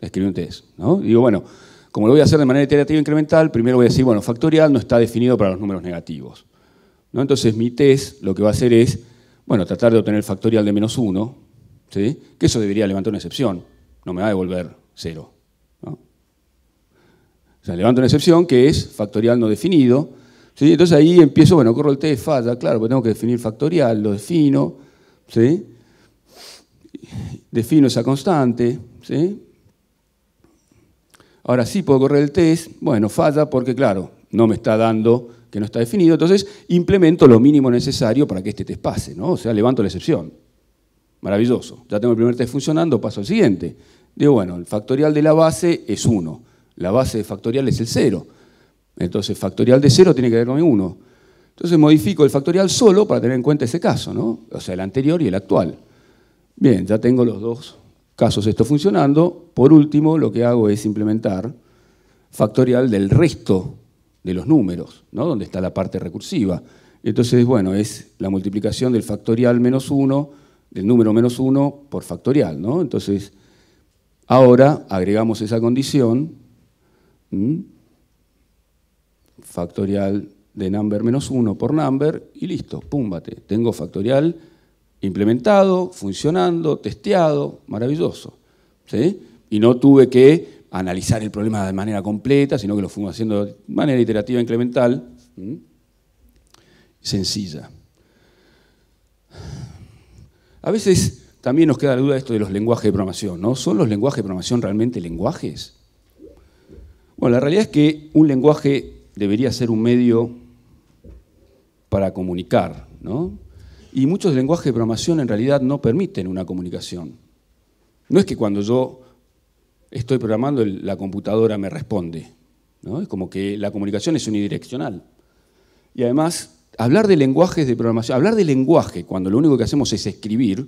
Escribir un test. ¿no? Digo, bueno, como lo voy a hacer de manera iterativa incremental, primero voy a decir, bueno, factorial no está definido para los números negativos. ¿no? Entonces mi test lo que va a hacer es, bueno, tratar de obtener factorial de menos uno, ¿sí? que eso debería levantar una excepción, no me va a devolver 0. O sea, levanto una excepción que es factorial no definido. ¿sí? Entonces ahí empiezo, bueno, corro el test, falla, claro, porque tengo que definir factorial, lo defino. ¿sí? defino esa constante, ¿sí? Ahora sí puedo correr el test, bueno, falla porque claro, no me está dando que no está definido, entonces implemento lo mínimo necesario para que este test pase, ¿no? O sea, levanto la excepción. Maravilloso. Ya tengo el primer test funcionando, paso al siguiente. Digo, bueno, el factorial de la base es 1, la base de factorial es el 0. Entonces, factorial de 0 tiene que ver con 1. Entonces modifico el factorial solo para tener en cuenta ese caso, ¿no? O sea, el anterior y el actual. Bien, ya tengo los dos casos esto funcionando. Por último, lo que hago es implementar factorial del resto de los números, ¿no? donde está la parte recursiva. Entonces, bueno, es la multiplicación del factorial menos 1, del número menos uno, por factorial. ¿no? Entonces, ahora agregamos esa condición, factorial de number menos uno por number, y listo, púmbate. Tengo factorial implementado, funcionando, testeado, maravilloso. Y no tuve que analizar el problema de manera completa, sino que lo fuimos haciendo de manera iterativa, incremental, sencilla. A veces también nos queda la duda esto de los lenguajes de programación, ¿no? ¿Son los lenguajes de programación realmente lenguajes? Bueno, la realidad es que un lenguaje debería ser un medio para comunicar, ¿no? Y muchos lenguajes de programación en realidad no permiten una comunicación. No es que cuando yo estoy programando la computadora me responde. Es como que la comunicación es unidireccional. Y además, hablar de lenguajes de programación, hablar de lenguaje cuando lo único que hacemos es escribir,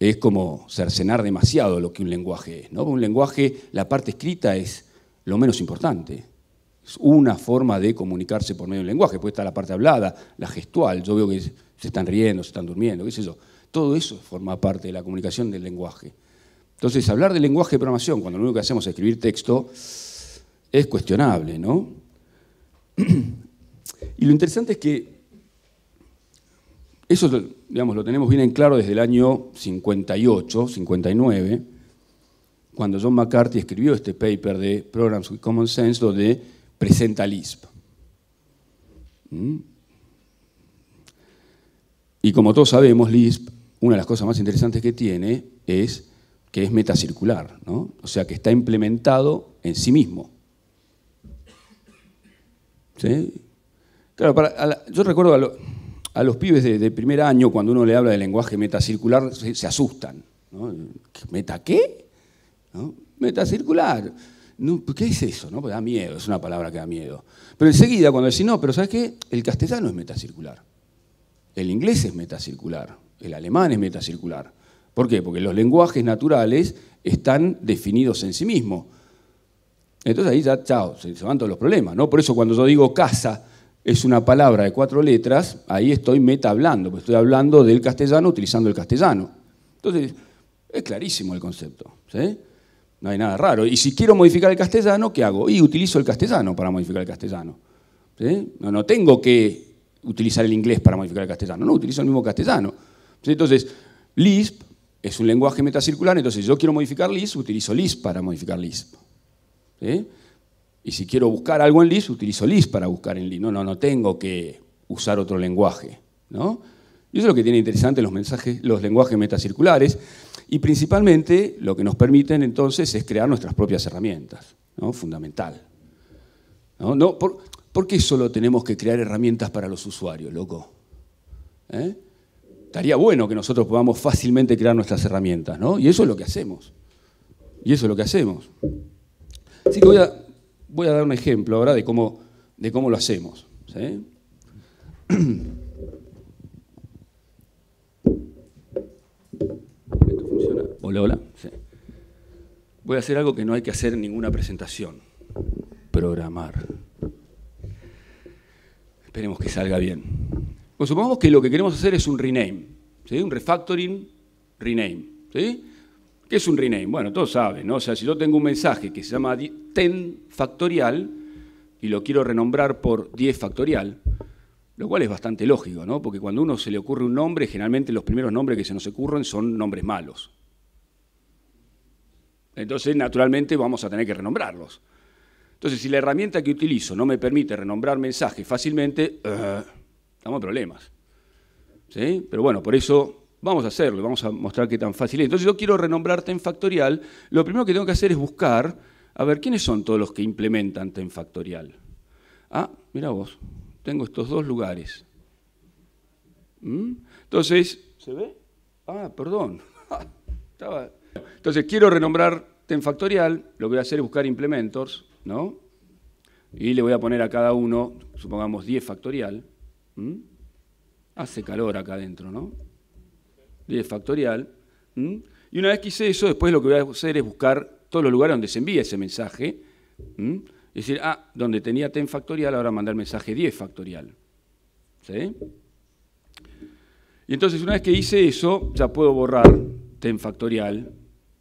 es como cercenar demasiado lo que un lenguaje es. ¿no? Un lenguaje, la parte escrita es lo menos importante. Es una forma de comunicarse por medio del lenguaje. Puede estar la parte hablada, la gestual. Yo veo que se están riendo, se están durmiendo, qué sé yo. Todo eso forma parte de la comunicación del lenguaje. Entonces, hablar de lenguaje de programación cuando lo único que hacemos es escribir texto es cuestionable, ¿no? Y lo interesante es que eso, digamos, lo tenemos bien en claro desde el año 58, 59, cuando John McCarthy escribió este paper de Programs with Common Sense, donde presenta Lisp. Y como todos sabemos, Lisp, una de las cosas más interesantes que tiene es que es metacircular, ¿no? o sea, que está implementado en sí mismo. ¿Sí? Claro, yo recuerdo a, los pibes de, primer año, cuando uno le habla del lenguaje metacircular, se, asustan. ¿Meta qué? ¿No? Metacircular. ¿Qué es eso? No? Pues da miedo, es una palabra que da miedo. Pero enseguida, cuando decís, no, pero ¿sabes qué? El castellano es metacircular. El inglés es metacircular, el alemán es metacircular. ¿Por qué? Porque los lenguajes naturales están definidos en sí mismos. Entonces ahí ya, chao, se van todos los problemas, ¿no? Por eso cuando yo digo casa es una palabra de cuatro letras, ahí estoy meta hablando, porque estoy hablando del castellano utilizando el castellano. Entonces, es clarísimo el concepto, No hay nada raro. Y si quiero modificar el castellano, ¿qué hago? Y utilizo el castellano para modificar el castellano. No, no tengo que utilizar el inglés para modificar el castellano, no, utilizo el mismo castellano. Entonces, Lisp es un lenguaje metacircular, entonces si yo quiero modificar Lisp, utilizo Lisp para modificar Lisp. Y si quiero buscar algo en Lisp, utilizo Lisp para buscar en Lisp. No, no, no tengo que usar otro lenguaje. Y eso es lo que tiene interesante los, mensajes, los lenguajes metacirculares. Y principalmente lo que nos permiten entonces es crear nuestras propias herramientas. Fundamental. ¿No? No, por, ¿Por qué solo tenemos que crear herramientas para los usuarios, loco? ¿Eh? Estaría bueno que nosotros podamos fácilmente crear nuestras herramientas, ¿no? Y eso es lo que hacemos. Y eso es lo que hacemos. Así que voy a, dar un ejemplo ahora de cómo, lo hacemos. ¿Esto funciona? Hola, hola. Voy a hacer algo que no hay que hacer en ninguna presentación. Programar. Esperemos que salga bien. Pues supongamos que lo que queremos hacer es un rename, un refactoring rename. ¿sí? ¿Qué es un rename? Bueno, todos saben, ¿no? O sea, si yo tengo un mensaje que se llama 10 factorial y lo quiero renombrar por 10 factorial, lo cual es bastante lógico, Porque cuando a uno se le ocurre un nombre, generalmente los primeros nombres que se nos ocurren son nombres malos. Entonces, naturalmente, vamos a tener que renombrarlos. Entonces, si la herramienta que utilizo no me permite renombrar mensajes fácilmente, damos eh, problemas. Pero bueno, por eso vamos a hacerlo, vamos a mostrar qué tan fácil es. Entonces, yo quiero renombrar Ten factorial. Lo primero que tengo que hacer es buscar, a ver, ¿quiénes son todos los que implementan ten factorial? Ah, mira vos, tengo estos dos lugares. ¿Mm? Entonces, ¿se ve? Ah, perdón. Entonces, quiero renombrar ten factorial, lo que voy a hacer es buscar implementors. ¿no? Y le voy a poner a cada uno, supongamos 10 factorial. Hace calor acá adentro, ¿no? 10 factorial. Y una vez que hice eso, después lo que voy a hacer es buscar todos los lugares donde se envía ese mensaje. Es decir, ah, donde tenía 10 factorial, ahora mandar mensaje 10 factorial. ¿Sí? Y entonces una vez que hice eso, ya puedo borrar 10 factorial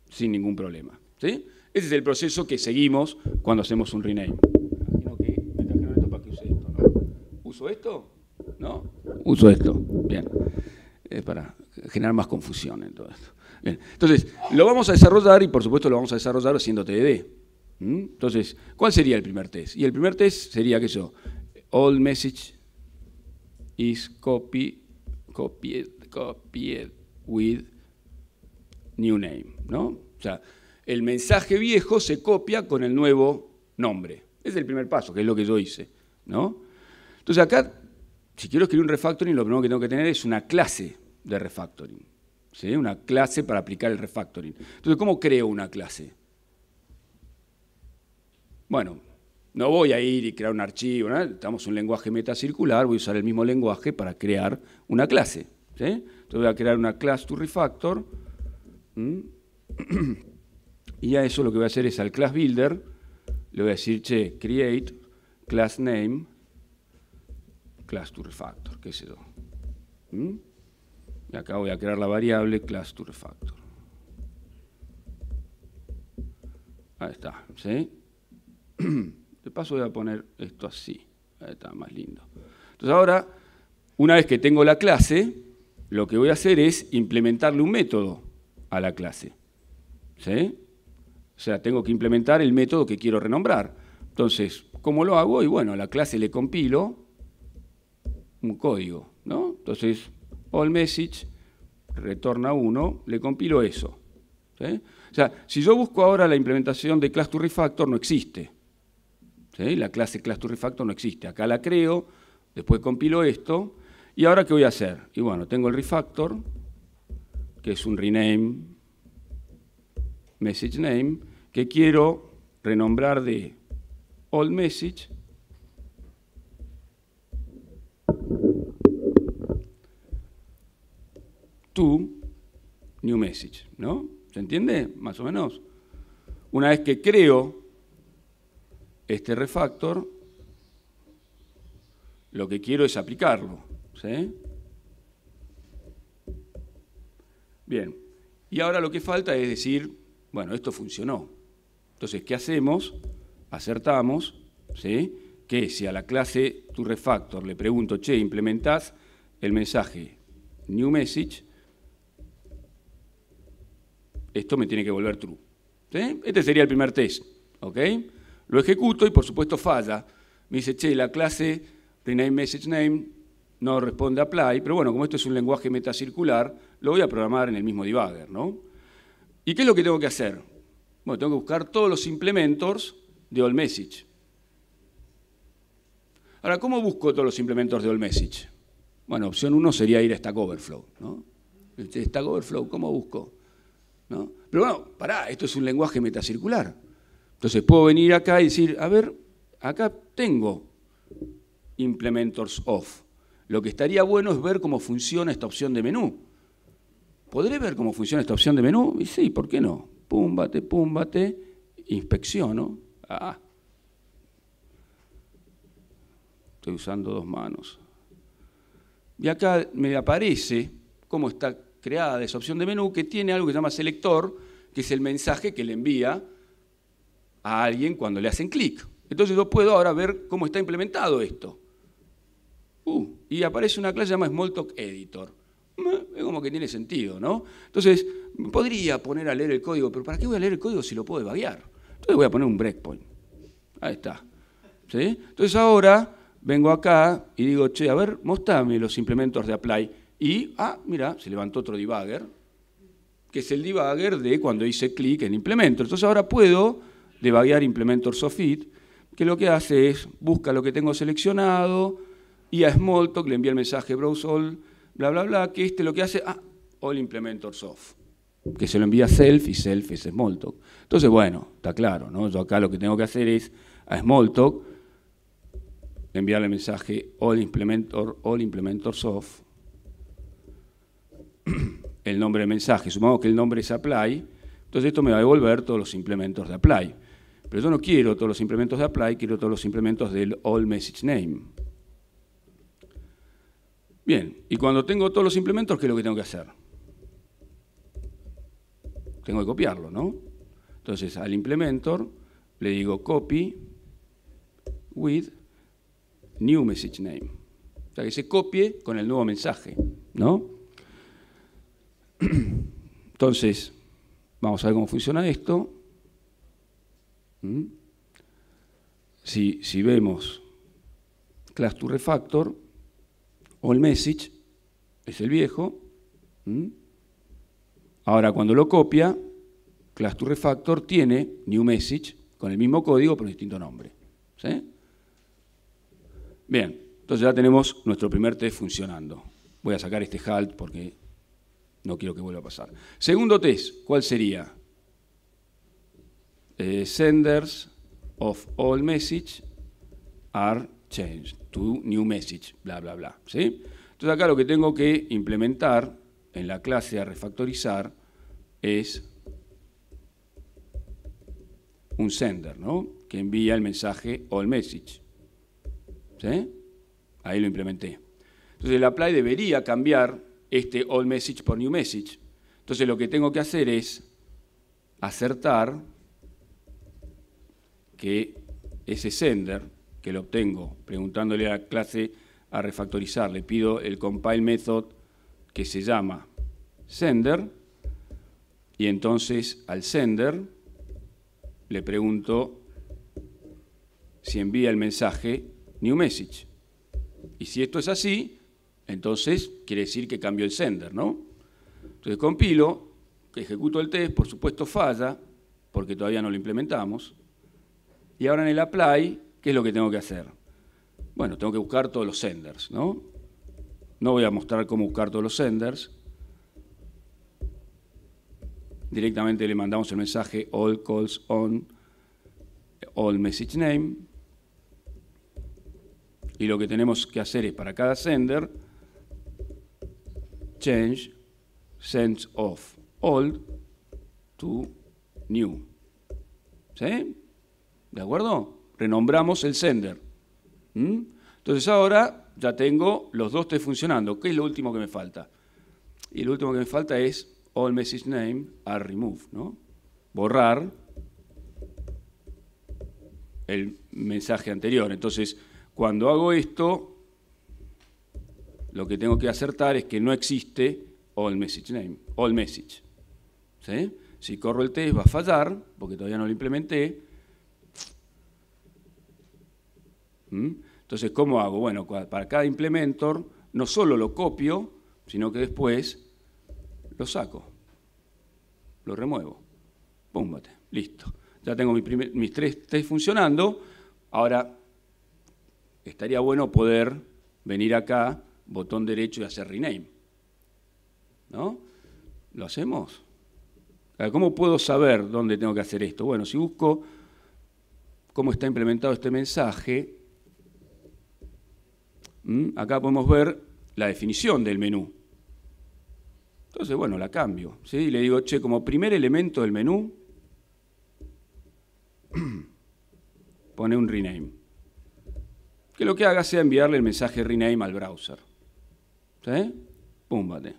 sin ningún problema. ¿Sí? Ese es el proceso que seguimos cuando hacemos un rename. Imagino que me trajeron esto para que use esto, ¿no? ¿Uso esto? ¿No? Uso esto. Bien. Es para generar más confusión en todo esto. Bien. Entonces, lo vamos a desarrollar y por supuesto lo vamos a desarrollar haciendo TDD. ¿Mm? Entonces, ¿cuál sería el primer test? Y el primer test sería que eso all message is copy, copied, copied with new name, ¿no? O sea, el mensaje viejo se copia con el nuevo nombre. Es el primer paso, que es lo que yo hice. ¿no? Entonces acá, si quiero escribir un refactoring, lo primero que tengo que tener es una clase de refactoring. ¿sí? Una clase para aplicar el refactoring. Entonces, ¿cómo creo una clase? Bueno, no voy a ir y crear un archivo, estamos en un lenguaje metacircular, voy a usar el mismo lenguaje para crear una clase. ¿sí? Entonces voy a crear una class to refactor. Y a eso lo que voy a hacer es al class builder, le voy a decir, che, create class name, class to refactor, qué sé ¿Mm? Y acá voy a crear la variable class to refactor. Ahí está, ¿sí? De paso voy a poner esto así. Ahí está, más lindo. Entonces ahora, una vez que tengo la clase, lo que voy a hacer es implementarle un método a la clase. ¿Sí? O sea, tengo que implementar el método que quiero renombrar. Entonces, ¿cómo lo hago? Y bueno, a la clase le compilo un código, ¿no? Entonces, all message retorna 1, le compilo eso. O sea, si yo busco ahora la implementación de class refactor, no existe. La clase class no existe. Acá la creo, después compilo esto, y ahora ¿qué voy a hacer? Y bueno, tengo el refactor, que es un rename message name, que quiero renombrar de old message to new message, ¿no? ¿Se entiende? Más o menos. Una vez que creo este refactor, lo que quiero es aplicarlo, ¿sí? Bien, y ahora lo que falta es decir bueno, esto funcionó. Entonces, ¿qué hacemos? Acertamos, ¿sí? Que si a la clase tu refactor le pregunto, che, implementás el mensaje new message, esto me tiene que volver true. ¿sí? Este sería el primer test, ¿ok? Lo ejecuto y por supuesto falla. Me dice, che, la clase rename message name no responde a apply, pero bueno, como esto es un lenguaje metacircular, lo voy a programar en el mismo debugger, ¿no? ¿Y qué es lo que tengo que hacer? Bueno, tengo que buscar todos los implementors de AllMessage. Ahora, ¿cómo busco todos los implementors de AllMessage? Bueno, opción uno sería ir a Stack Overflow. ¿no? Este, Stack Overflow, ¿cómo busco? ¿No? Pero bueno, pará, esto es un lenguaje metacircular. Entonces puedo venir acá y decir, a ver, acá tengo implementors of. Lo que estaría bueno es ver cómo funciona esta opción de menú. ¿podré ver cómo funciona esta opción de menú? Y sí, ¿por qué no? Púmbate, púmbate, inspecciono. Ah, estoy usando dos manos. Y acá me aparece cómo está creada esa opción de menú que tiene algo que se llama selector, que es el mensaje que le envía a alguien cuando le hacen clic. Entonces yo puedo ahora ver cómo está implementado esto. Uh, y aparece una clase llamada Smalltalk Editor como que tiene sentido, ¿no? Entonces, podría poner a leer el código, pero ¿para qué voy a leer el código si lo puedo debaguear? Entonces voy a poner un breakpoint. Ahí está. ¿Sí? Entonces ahora vengo acá y digo, che, a ver, mostrame los implementos de apply. Y, ah, mira, se levantó otro debugger, que es el debugger de cuando hice clic en implemento. Entonces ahora puedo debaguear implementors of it, que lo que hace es busca lo que tengo seleccionado y a Smalltalk le envía el mensaje browse all bla, bla, bla, que este lo que hace, ah, all implementors of, que se lo envía self y self es Smalltalk. Entonces, bueno, está claro, ¿no? Yo acá lo que tengo que hacer es a Smalltalk enviarle mensaje all implementor, all el nombre del mensaje, supongo que el nombre es apply, entonces esto me va a devolver todos los implementos de apply. Pero yo no quiero todos los implementos de apply, quiero todos los implementos del all message name. Bien, y cuando tengo todos los implementos, ¿qué es lo que tengo que hacer? Tengo que copiarlo, ¿no? Entonces, al implementor le digo copy with new message name. O sea, que se copie con el nuevo mensaje, ¿no? Entonces, vamos a ver cómo funciona esto. ¿Mm? Si, si vemos class to refactor, AllMessage es el viejo. Ahora, cuando lo copia, class to refactor tiene new message con el mismo código pero un distinto nombre. Bien, entonces ya tenemos nuestro primer test funcionando. Voy a sacar este halt porque no quiero que vuelva a pasar. Segundo test, ¿cuál sería? Eh, senders of all message are changed new message, bla, bla, bla. ¿sí? Entonces acá lo que tengo que implementar en la clase a refactorizar es un sender, ¿no? Que envía el mensaje all message. ¿Sí? Ahí lo implementé. Entonces el apply debería cambiar este all message por new message. Entonces lo que tengo que hacer es acertar que ese sender que lo obtengo preguntándole a la clase a refactorizar. Le pido el compile method que se llama sender y entonces al sender le pregunto si envía el mensaje new message. Y si esto es así, entonces quiere decir que cambió el sender, ¿no? Entonces compilo, ejecuto el test, por supuesto falla, porque todavía no lo implementamos. Y ahora en el apply ¿Qué es lo que tengo que hacer? Bueno, tengo que buscar todos los senders, ¿no? No voy a mostrar cómo buscar todos los senders. Directamente le mandamos el mensaje all calls on, all message name. Y lo que tenemos que hacer es para cada sender, change sends of old to new. ¿Sí? ¿De acuerdo? renombramos el sender. ¿Mm? Entonces ahora ya tengo los dos test funcionando. ¿Qué es lo último que me falta? Y lo último que me falta es all message name remove, ¿no? Borrar el mensaje anterior. Entonces, cuando hago esto, lo que tengo que acertar es que no existe all message name, all message. Si corro el test va a fallar, porque todavía no lo implementé, Entonces, ¿cómo hago? Bueno, para cada implementor no solo lo copio, sino que después lo saco, lo remuevo. Púmbate, listo. Ya tengo mis tres test funcionando. Ahora, estaría bueno poder venir acá, botón derecho y hacer rename. ¿No? ¿Lo hacemos? ¿Cómo puedo saber dónde tengo que hacer esto? Bueno, si busco cómo está implementado este mensaje, ¿Mm? Acá podemos ver la definición del menú. Entonces, bueno, la cambio. ¿sí? le digo, che, como primer elemento del menú, pone un rename. Que lo que haga sea enviarle el mensaje rename al browser. ¿Sí? Púmbate.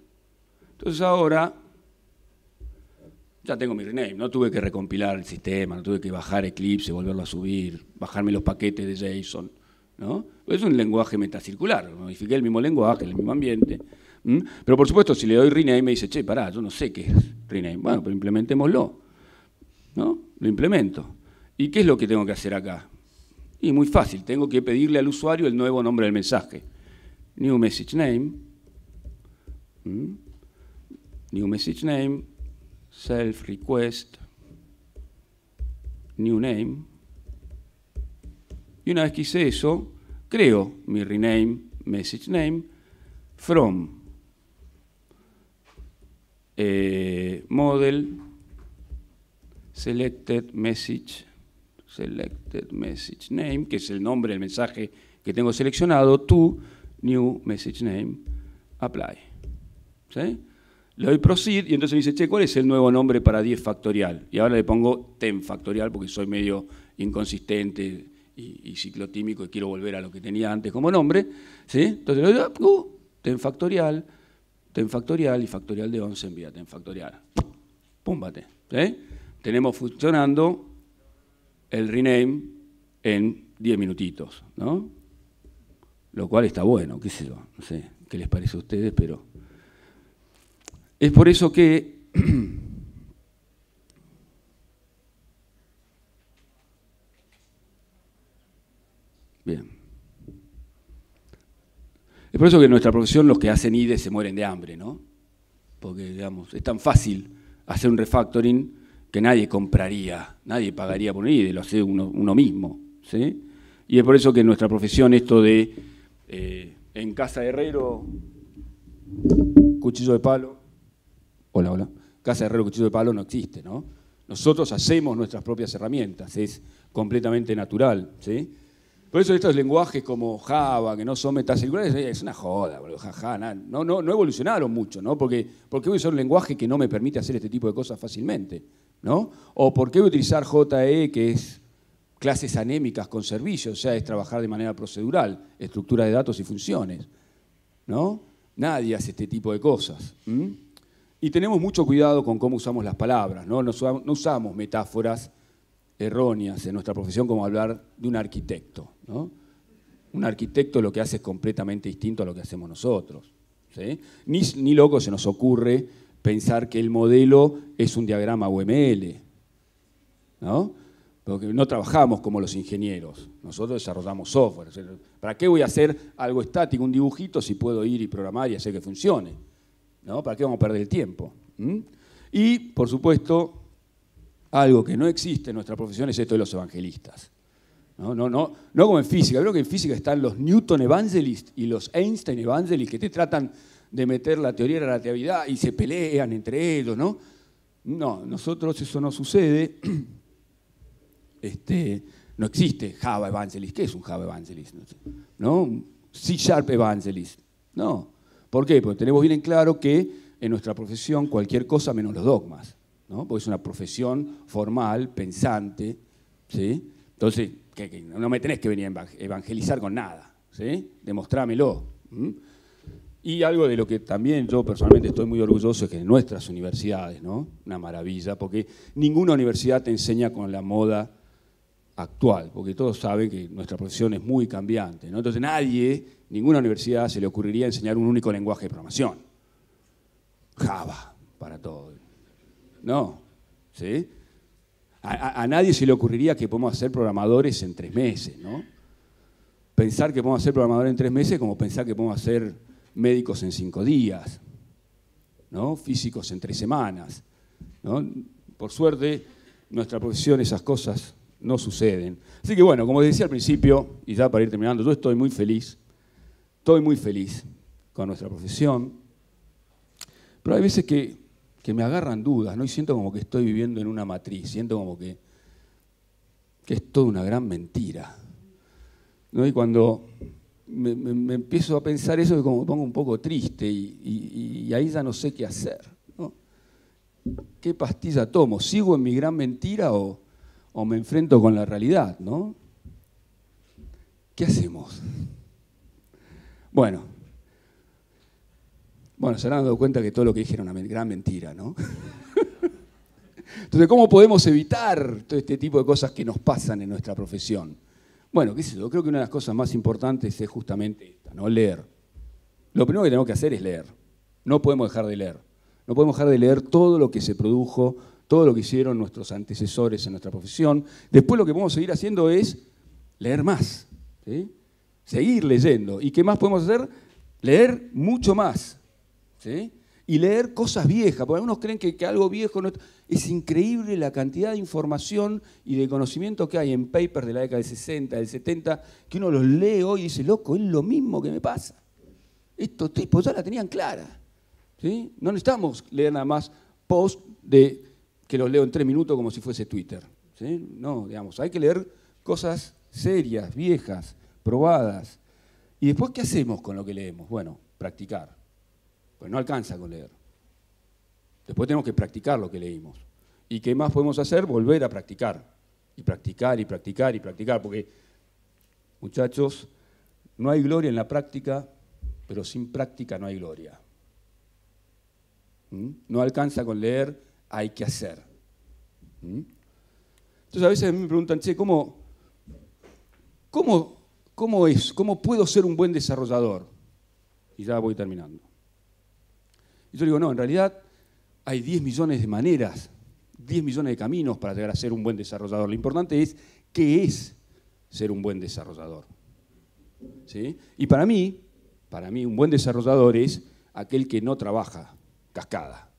Entonces ahora ya tengo mi rename, no tuve que recompilar el sistema, no tuve que bajar Eclipse, volverlo a subir, bajarme los paquetes de JSON. ¿no? Es un lenguaje metacircular, modifiqué el mismo lenguaje, el mismo ambiente. Pero por supuesto, si le doy rename, me dice, che, pará, yo no sé qué es rename. Bueno, pero implementémoslo. ¿No? Lo implemento. ¿Y qué es lo que tengo que hacer acá? Y muy fácil, tengo que pedirle al usuario el nuevo nombre del mensaje. New message name. New message name. Self request. New name. Y una vez que hice eso, creo mi rename, message name, from eh, model selected message, selected message name, que es el nombre del mensaje que tengo seleccionado, to new message name, apply. Le doy proceed y entonces me dice, che, ¿cuál es el nuevo nombre para 10 factorial? Y ahora le pongo 10 factorial porque soy medio inconsistente y, ciclo ciclotímico, y quiero volver a lo que tenía antes como nombre, ¿sí? Entonces, ah, uh, ten factorial, ten factorial y factorial de 11 envía ten factorial. Púmbate, Tenemos funcionando el rename en 10 minutitos, ¿no? Lo cual está bueno, qué sé yo, no sé qué les parece a ustedes, pero... Es por eso que... Bien. Es por eso que en nuestra profesión los que hacen IDE se mueren de hambre, ¿no? Porque, digamos, es tan fácil hacer un refactoring que nadie compraría, nadie pagaría por un IDE, lo hace uno, mismo, ¿sí? Y es por eso que en nuestra profesión esto de eh, en casa de herrero, cuchillo de palo, hola, hola, casa de herrero, cuchillo de palo no existe, ¿no? Nosotros hacemos nuestras propias herramientas, es completamente natural, ¿sí? Por eso estos lenguajes como Java, que no son metacirculares, eh, es una joda, boludo, no, no, no, evolucionaron mucho, ¿no? Porque, ¿por qué voy a usar un lenguaje que no me permite hacer este tipo de cosas fácilmente? ¿No? ¿O por qué voy a utilizar JE, que es clases anémicas con servicios, o sea, es trabajar de manera procedural, estructura de datos y funciones, ¿no? Nadie hace este tipo de cosas. Y tenemos mucho cuidado con cómo usamos las palabras, ¿no? No, usamos metáforas erróneas en nuestra profesión como hablar de un arquitecto. Un arquitecto lo que hace es completamente distinto a lo que hacemos nosotros. Ni, loco se nos ocurre pensar que el modelo es un diagrama UML. ¿no? Porque no trabajamos como los ingenieros, nosotros desarrollamos software. ¿Para qué voy a hacer algo estático, un dibujito, si puedo ir y programar y hacer que funcione? ¿No? ¿Para qué vamos a perder el tiempo? ¿Mm? Y, por supuesto, algo que no existe en nuestra profesión es esto de los evangelistas. No, no, no, no como en física, creo que en física están los Newton Evangelists y los Einstein Evangelists que te tratan de meter la teoría de la relatividad y se pelean entre ellos, ¿no? No, nosotros eso no sucede. Este, no existe Java Evangelist. ¿Qué es un Java Evangelist? ¿No? C Sharp Evangelist. No. ¿Por qué? Porque tenemos bien en claro que en nuestra profesión cualquier cosa menos los dogmas. ¿no? porque es una profesión formal, pensante. Entonces, no me tenés que venir a evangelizar con nada. ¿sí? Demostrámelo. Y algo de lo que también yo personalmente estoy muy orgulloso es que en nuestras universidades, ¿no? Una maravilla, porque ninguna universidad te enseña con la moda actual, porque todos saben que nuestra profesión es muy cambiante, ¿no? Entonces nadie, ninguna universidad se le ocurriría enseñar un único lenguaje de programación. Java, para todos. No, ¿sí? A, nadie se le ocurriría que podemos hacer programadores en tres meses, ¿no? Pensar que podemos ser programadores en tres meses como pensar que podemos hacer médicos en cinco días, ¿no? Físicos en tres semanas, ¿no? Por suerte, nuestra profesión esas cosas no suceden. Así que bueno, como decía al principio, y ya para ir terminando, yo estoy muy feliz, estoy muy feliz con nuestra profesión, pero hay veces que que me agarran dudas, ¿no? Y siento como que estoy viviendo en una matriz, siento como que, que es toda una gran mentira. ¿no? Y cuando me, empiezo a pensar eso, como pongo un poco triste y, ahí ya no sé qué hacer. ¿Qué pastilla tomo? ¿Sigo en mi gran mentira o, o me enfrento con la realidad? ¿no? ¿Qué hacemos? Bueno, bueno, se han dado cuenta que todo lo que dije era una gran mentira, ¿no? Entonces, ¿cómo podemos evitar todo este tipo de cosas que nos pasan en nuestra profesión? Bueno, qué sé yo, creo que una de las cosas más importantes es justamente esta, ¿no? Leer. Lo primero que tenemos que hacer es leer. No podemos dejar de leer. No podemos dejar de leer todo lo que se produjo, todo lo que hicieron nuestros antecesores en nuestra profesión. Después lo que podemos seguir haciendo es leer más. ¿sí? Seguir leyendo. ¿Y qué más podemos hacer? Leer mucho más. Y leer cosas viejas, porque algunos creen que, que algo viejo no es... increíble la cantidad de información y de conocimiento que hay en papers de la década del 60, del 70, que uno los lee hoy y dice, loco, es lo mismo que me pasa. Estos tipos ya la tenían clara. ¿sí? No necesitamos leer nada más post de que los leo en tres minutos como si fuese Twitter. No, digamos, hay que leer cosas serias, viejas, probadas. ¿Y después qué hacemos con lo que leemos? Bueno, practicar. Pues no alcanza con leer. Después tenemos que practicar lo que leímos. ¿Y qué más podemos hacer? Volver a practicar. Y practicar y practicar y practicar. Porque, muchachos, no hay gloria en la práctica, pero sin práctica no hay gloria. ¿Mm? No alcanza con leer, hay que hacer. ¿Mm? Entonces a veces me preguntan, ¿cómo, cómo es? ¿Cómo puedo ser un buen desarrollador? Y ya voy terminando yo digo, no, en realidad hay 10 millones de maneras, 10 millones de caminos para llegar a ser un buen desarrollador. Lo importante es qué es ser un buen desarrollador. Y para mí, para mí, un buen desarrollador es aquel que no trabaja cascada,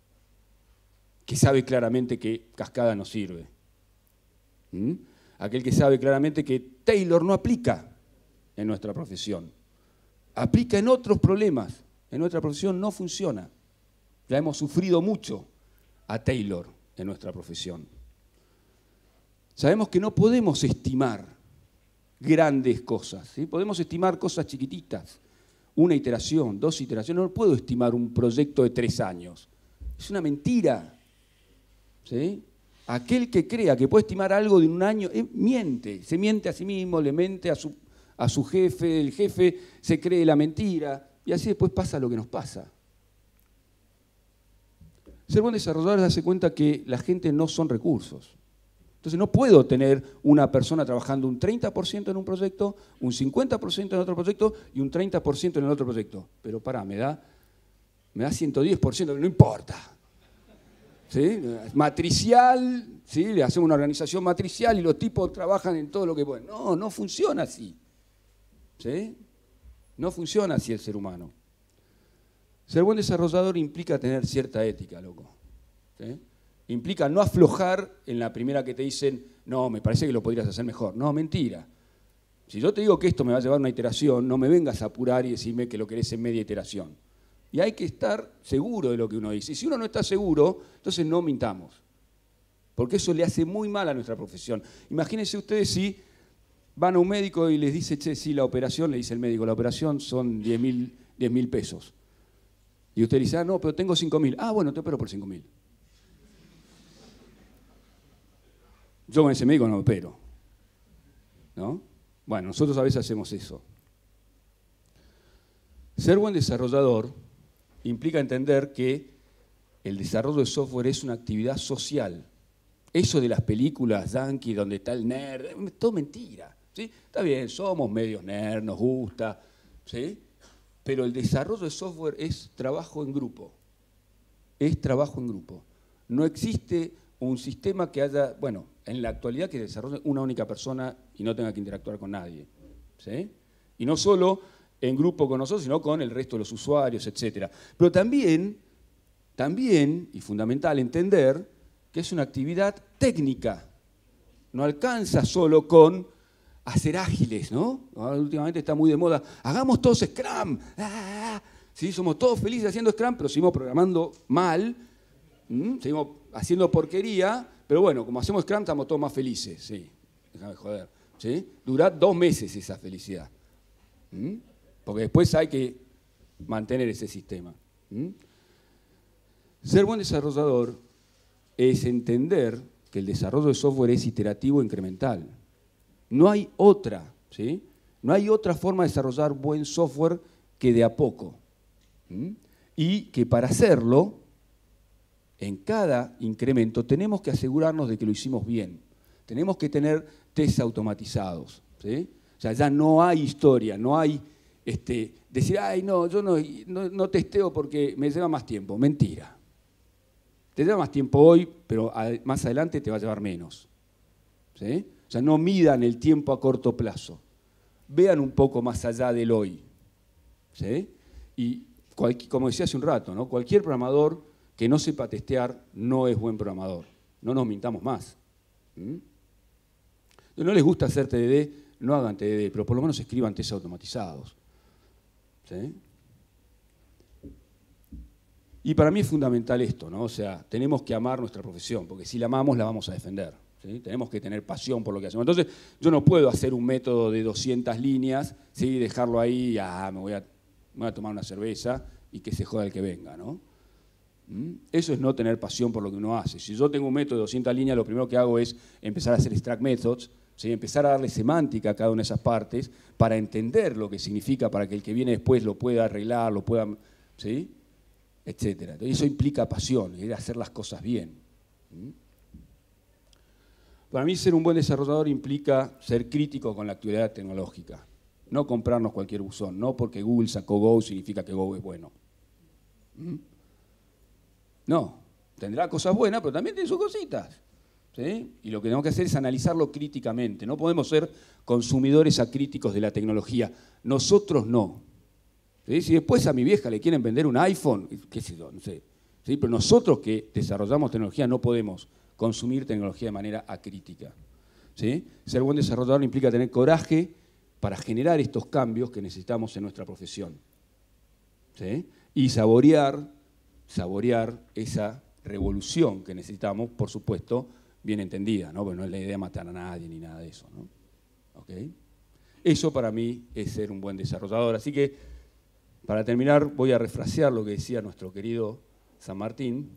que sabe claramente que cascada no sirve. ¿Mm? Aquel que sabe claramente que Taylor no aplica en nuestra profesión, aplica en otros problemas, en nuestra profesión no funciona. Ya hemos sufrido mucho a Taylor en nuestra profesión. Sabemos que no podemos estimar grandes cosas, ¿sí? podemos estimar cosas chiquititas, una iteración, dos iteraciones, no puedo estimar un proyecto de tres años, es una mentira. ¿sí? Aquel que crea que puede estimar algo de un año, eh, miente, se miente a sí mismo, le mente a su, a su jefe, el jefe se cree la mentira y así después pasa lo que nos pasa. Ser buen desarrollador es darse cuenta que la gente no son recursos. Entonces no puedo tener una persona trabajando un 30% en un proyecto, un 50% en otro proyecto y un 30% en el otro proyecto. Pero pará, me da, me da 110%, no importa. ¿Sí? Matricial, ¿sí? le hacemos una organización matricial y los tipos trabajan en todo lo que pueden. No, no funciona así. ¿Sí? No funciona así el ser humano. Ser buen desarrollador implica tener cierta ética, loco. Implica no aflojar en la primera que te dicen, no, me parece que lo podrías hacer mejor. No, mentira. Si yo te digo que esto me va a llevar una iteración, no me vengas a apurar y decirme que lo querés en media iteración. Y hay que estar seguro de lo que uno dice. Y si uno no está seguro, entonces no mintamos. Porque eso le hace muy mal a nuestra profesión. Imagínense ustedes si van a un médico y les dice, che, si la operación, le dice el médico, la operación son 10 mil pesos. Y usted dice, ah, no, pero tengo 5.000. Ah, bueno, te opero por 5.000. Yo con ese médico no opero. ¿No? Bueno, nosotros a veces hacemos eso. Ser buen desarrollador implica entender que el desarrollo de software es una actividad social. Eso de las películas yankee donde está el nerd, todo mentira. ¿sí? Está bien, somos medios nerd, nos gusta, ¿sí? Pero el desarrollo de software es trabajo en grupo. Es trabajo en grupo. No existe un sistema que haya, bueno, en la actualidad que desarrolle una única persona y no tenga que interactuar con nadie. Y no solo en grupo con nosotros, sino con el resto de los usuarios, etc. Pero también, también, y fundamental entender, que es una actividad técnica. No alcanza solo con a ser ágiles, ¿no? Ah, últimamente está muy de moda. Hagamos todos Scrum. Ah, ah, ¿Sí? Somos todos felices haciendo Scrum, pero seguimos programando mal, seguimos haciendo porquería, pero bueno, como hacemos Scrum estamos todos más felices, sí. Déjame joder. ¿Sí? dos meses esa felicidad. Porque después hay que mantener ese sistema. Ser buen desarrollador es entender que el desarrollo de software es iterativo e incremental. No hay otra, ¿sí? No hay otra forma de desarrollar buen software que de a poco. Y que para hacerlo, en cada incremento tenemos que asegurarnos de que lo hicimos bien. Tenemos que tener test automatizados. ¿sí? O sea, ya no hay historia, no hay este, decir, ay, no, yo no, no, no, testeo porque me lleva más tiempo. Mentira. Te lleva más tiempo hoy, pero más adelante te va a llevar menos. ¿sí? O sea, no midan el tiempo a corto plazo. Vean un poco más allá del hoy. Y como decía hace un rato, ¿no? cualquier programador que no sepa testear no es buen programador. No nos mintamos más. No les gusta hacer TDD, no hagan TDD, pero por lo menos escriban test automatizados. Y para mí es fundamental esto, ¿no? O sea, tenemos que amar nuestra profesión, porque si la amamos la vamos a defender. Tenemos que tener pasión por lo que hacemos. Entonces, yo no puedo hacer un método de 200 líneas, ¿sí? dejarlo ahí, ah, me voy, a, voy a tomar una cerveza y que se joda el que venga, ¿no? ¿Mm? Eso es no tener pasión por lo que uno hace. Si yo tengo un método de 200 líneas, lo primero que hago es empezar a hacer extract methods, ¿sí? empezar a darle semántica a cada una de esas partes para entender lo que significa, para que el que viene después lo pueda arreglar, lo pueda... ¿sí? Etcétera. eso implica pasión, hacer las cosas bien. ¿Mm? Para mí ser un buen desarrollador implica ser crítico con la actualidad tecnológica, no comprarnos cualquier buzón, no porque Google sacó Go significa que Go es bueno. ¿Mm? No, tendrá cosas buenas, pero también tiene sus cositas. Y lo que tenemos que hacer es analizarlo críticamente. No podemos ser consumidores acríticos de la tecnología. Nosotros no. Si después a mi vieja le quieren vender un iPhone, qué sé yo, no sé. ¿sí? Pero nosotros que desarrollamos tecnología no podemos consumir tecnología de manera acrítica. ¿sí? Ser buen desarrollador implica tener coraje para generar estos cambios que necesitamos en nuestra profesión. Y saborear, saborear esa revolución que necesitamos, por supuesto, bien entendida, ¿no? Porque no es la idea matar a nadie ni nada de eso. Eso para mí es ser un buen desarrollador. Así que, para terminar, voy a refrasear lo que decía nuestro querido San Martín,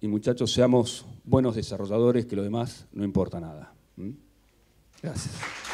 y muchachos, seamos buenos desarrolladores, que lo demás no importa nada. ¿Mm? Gracias.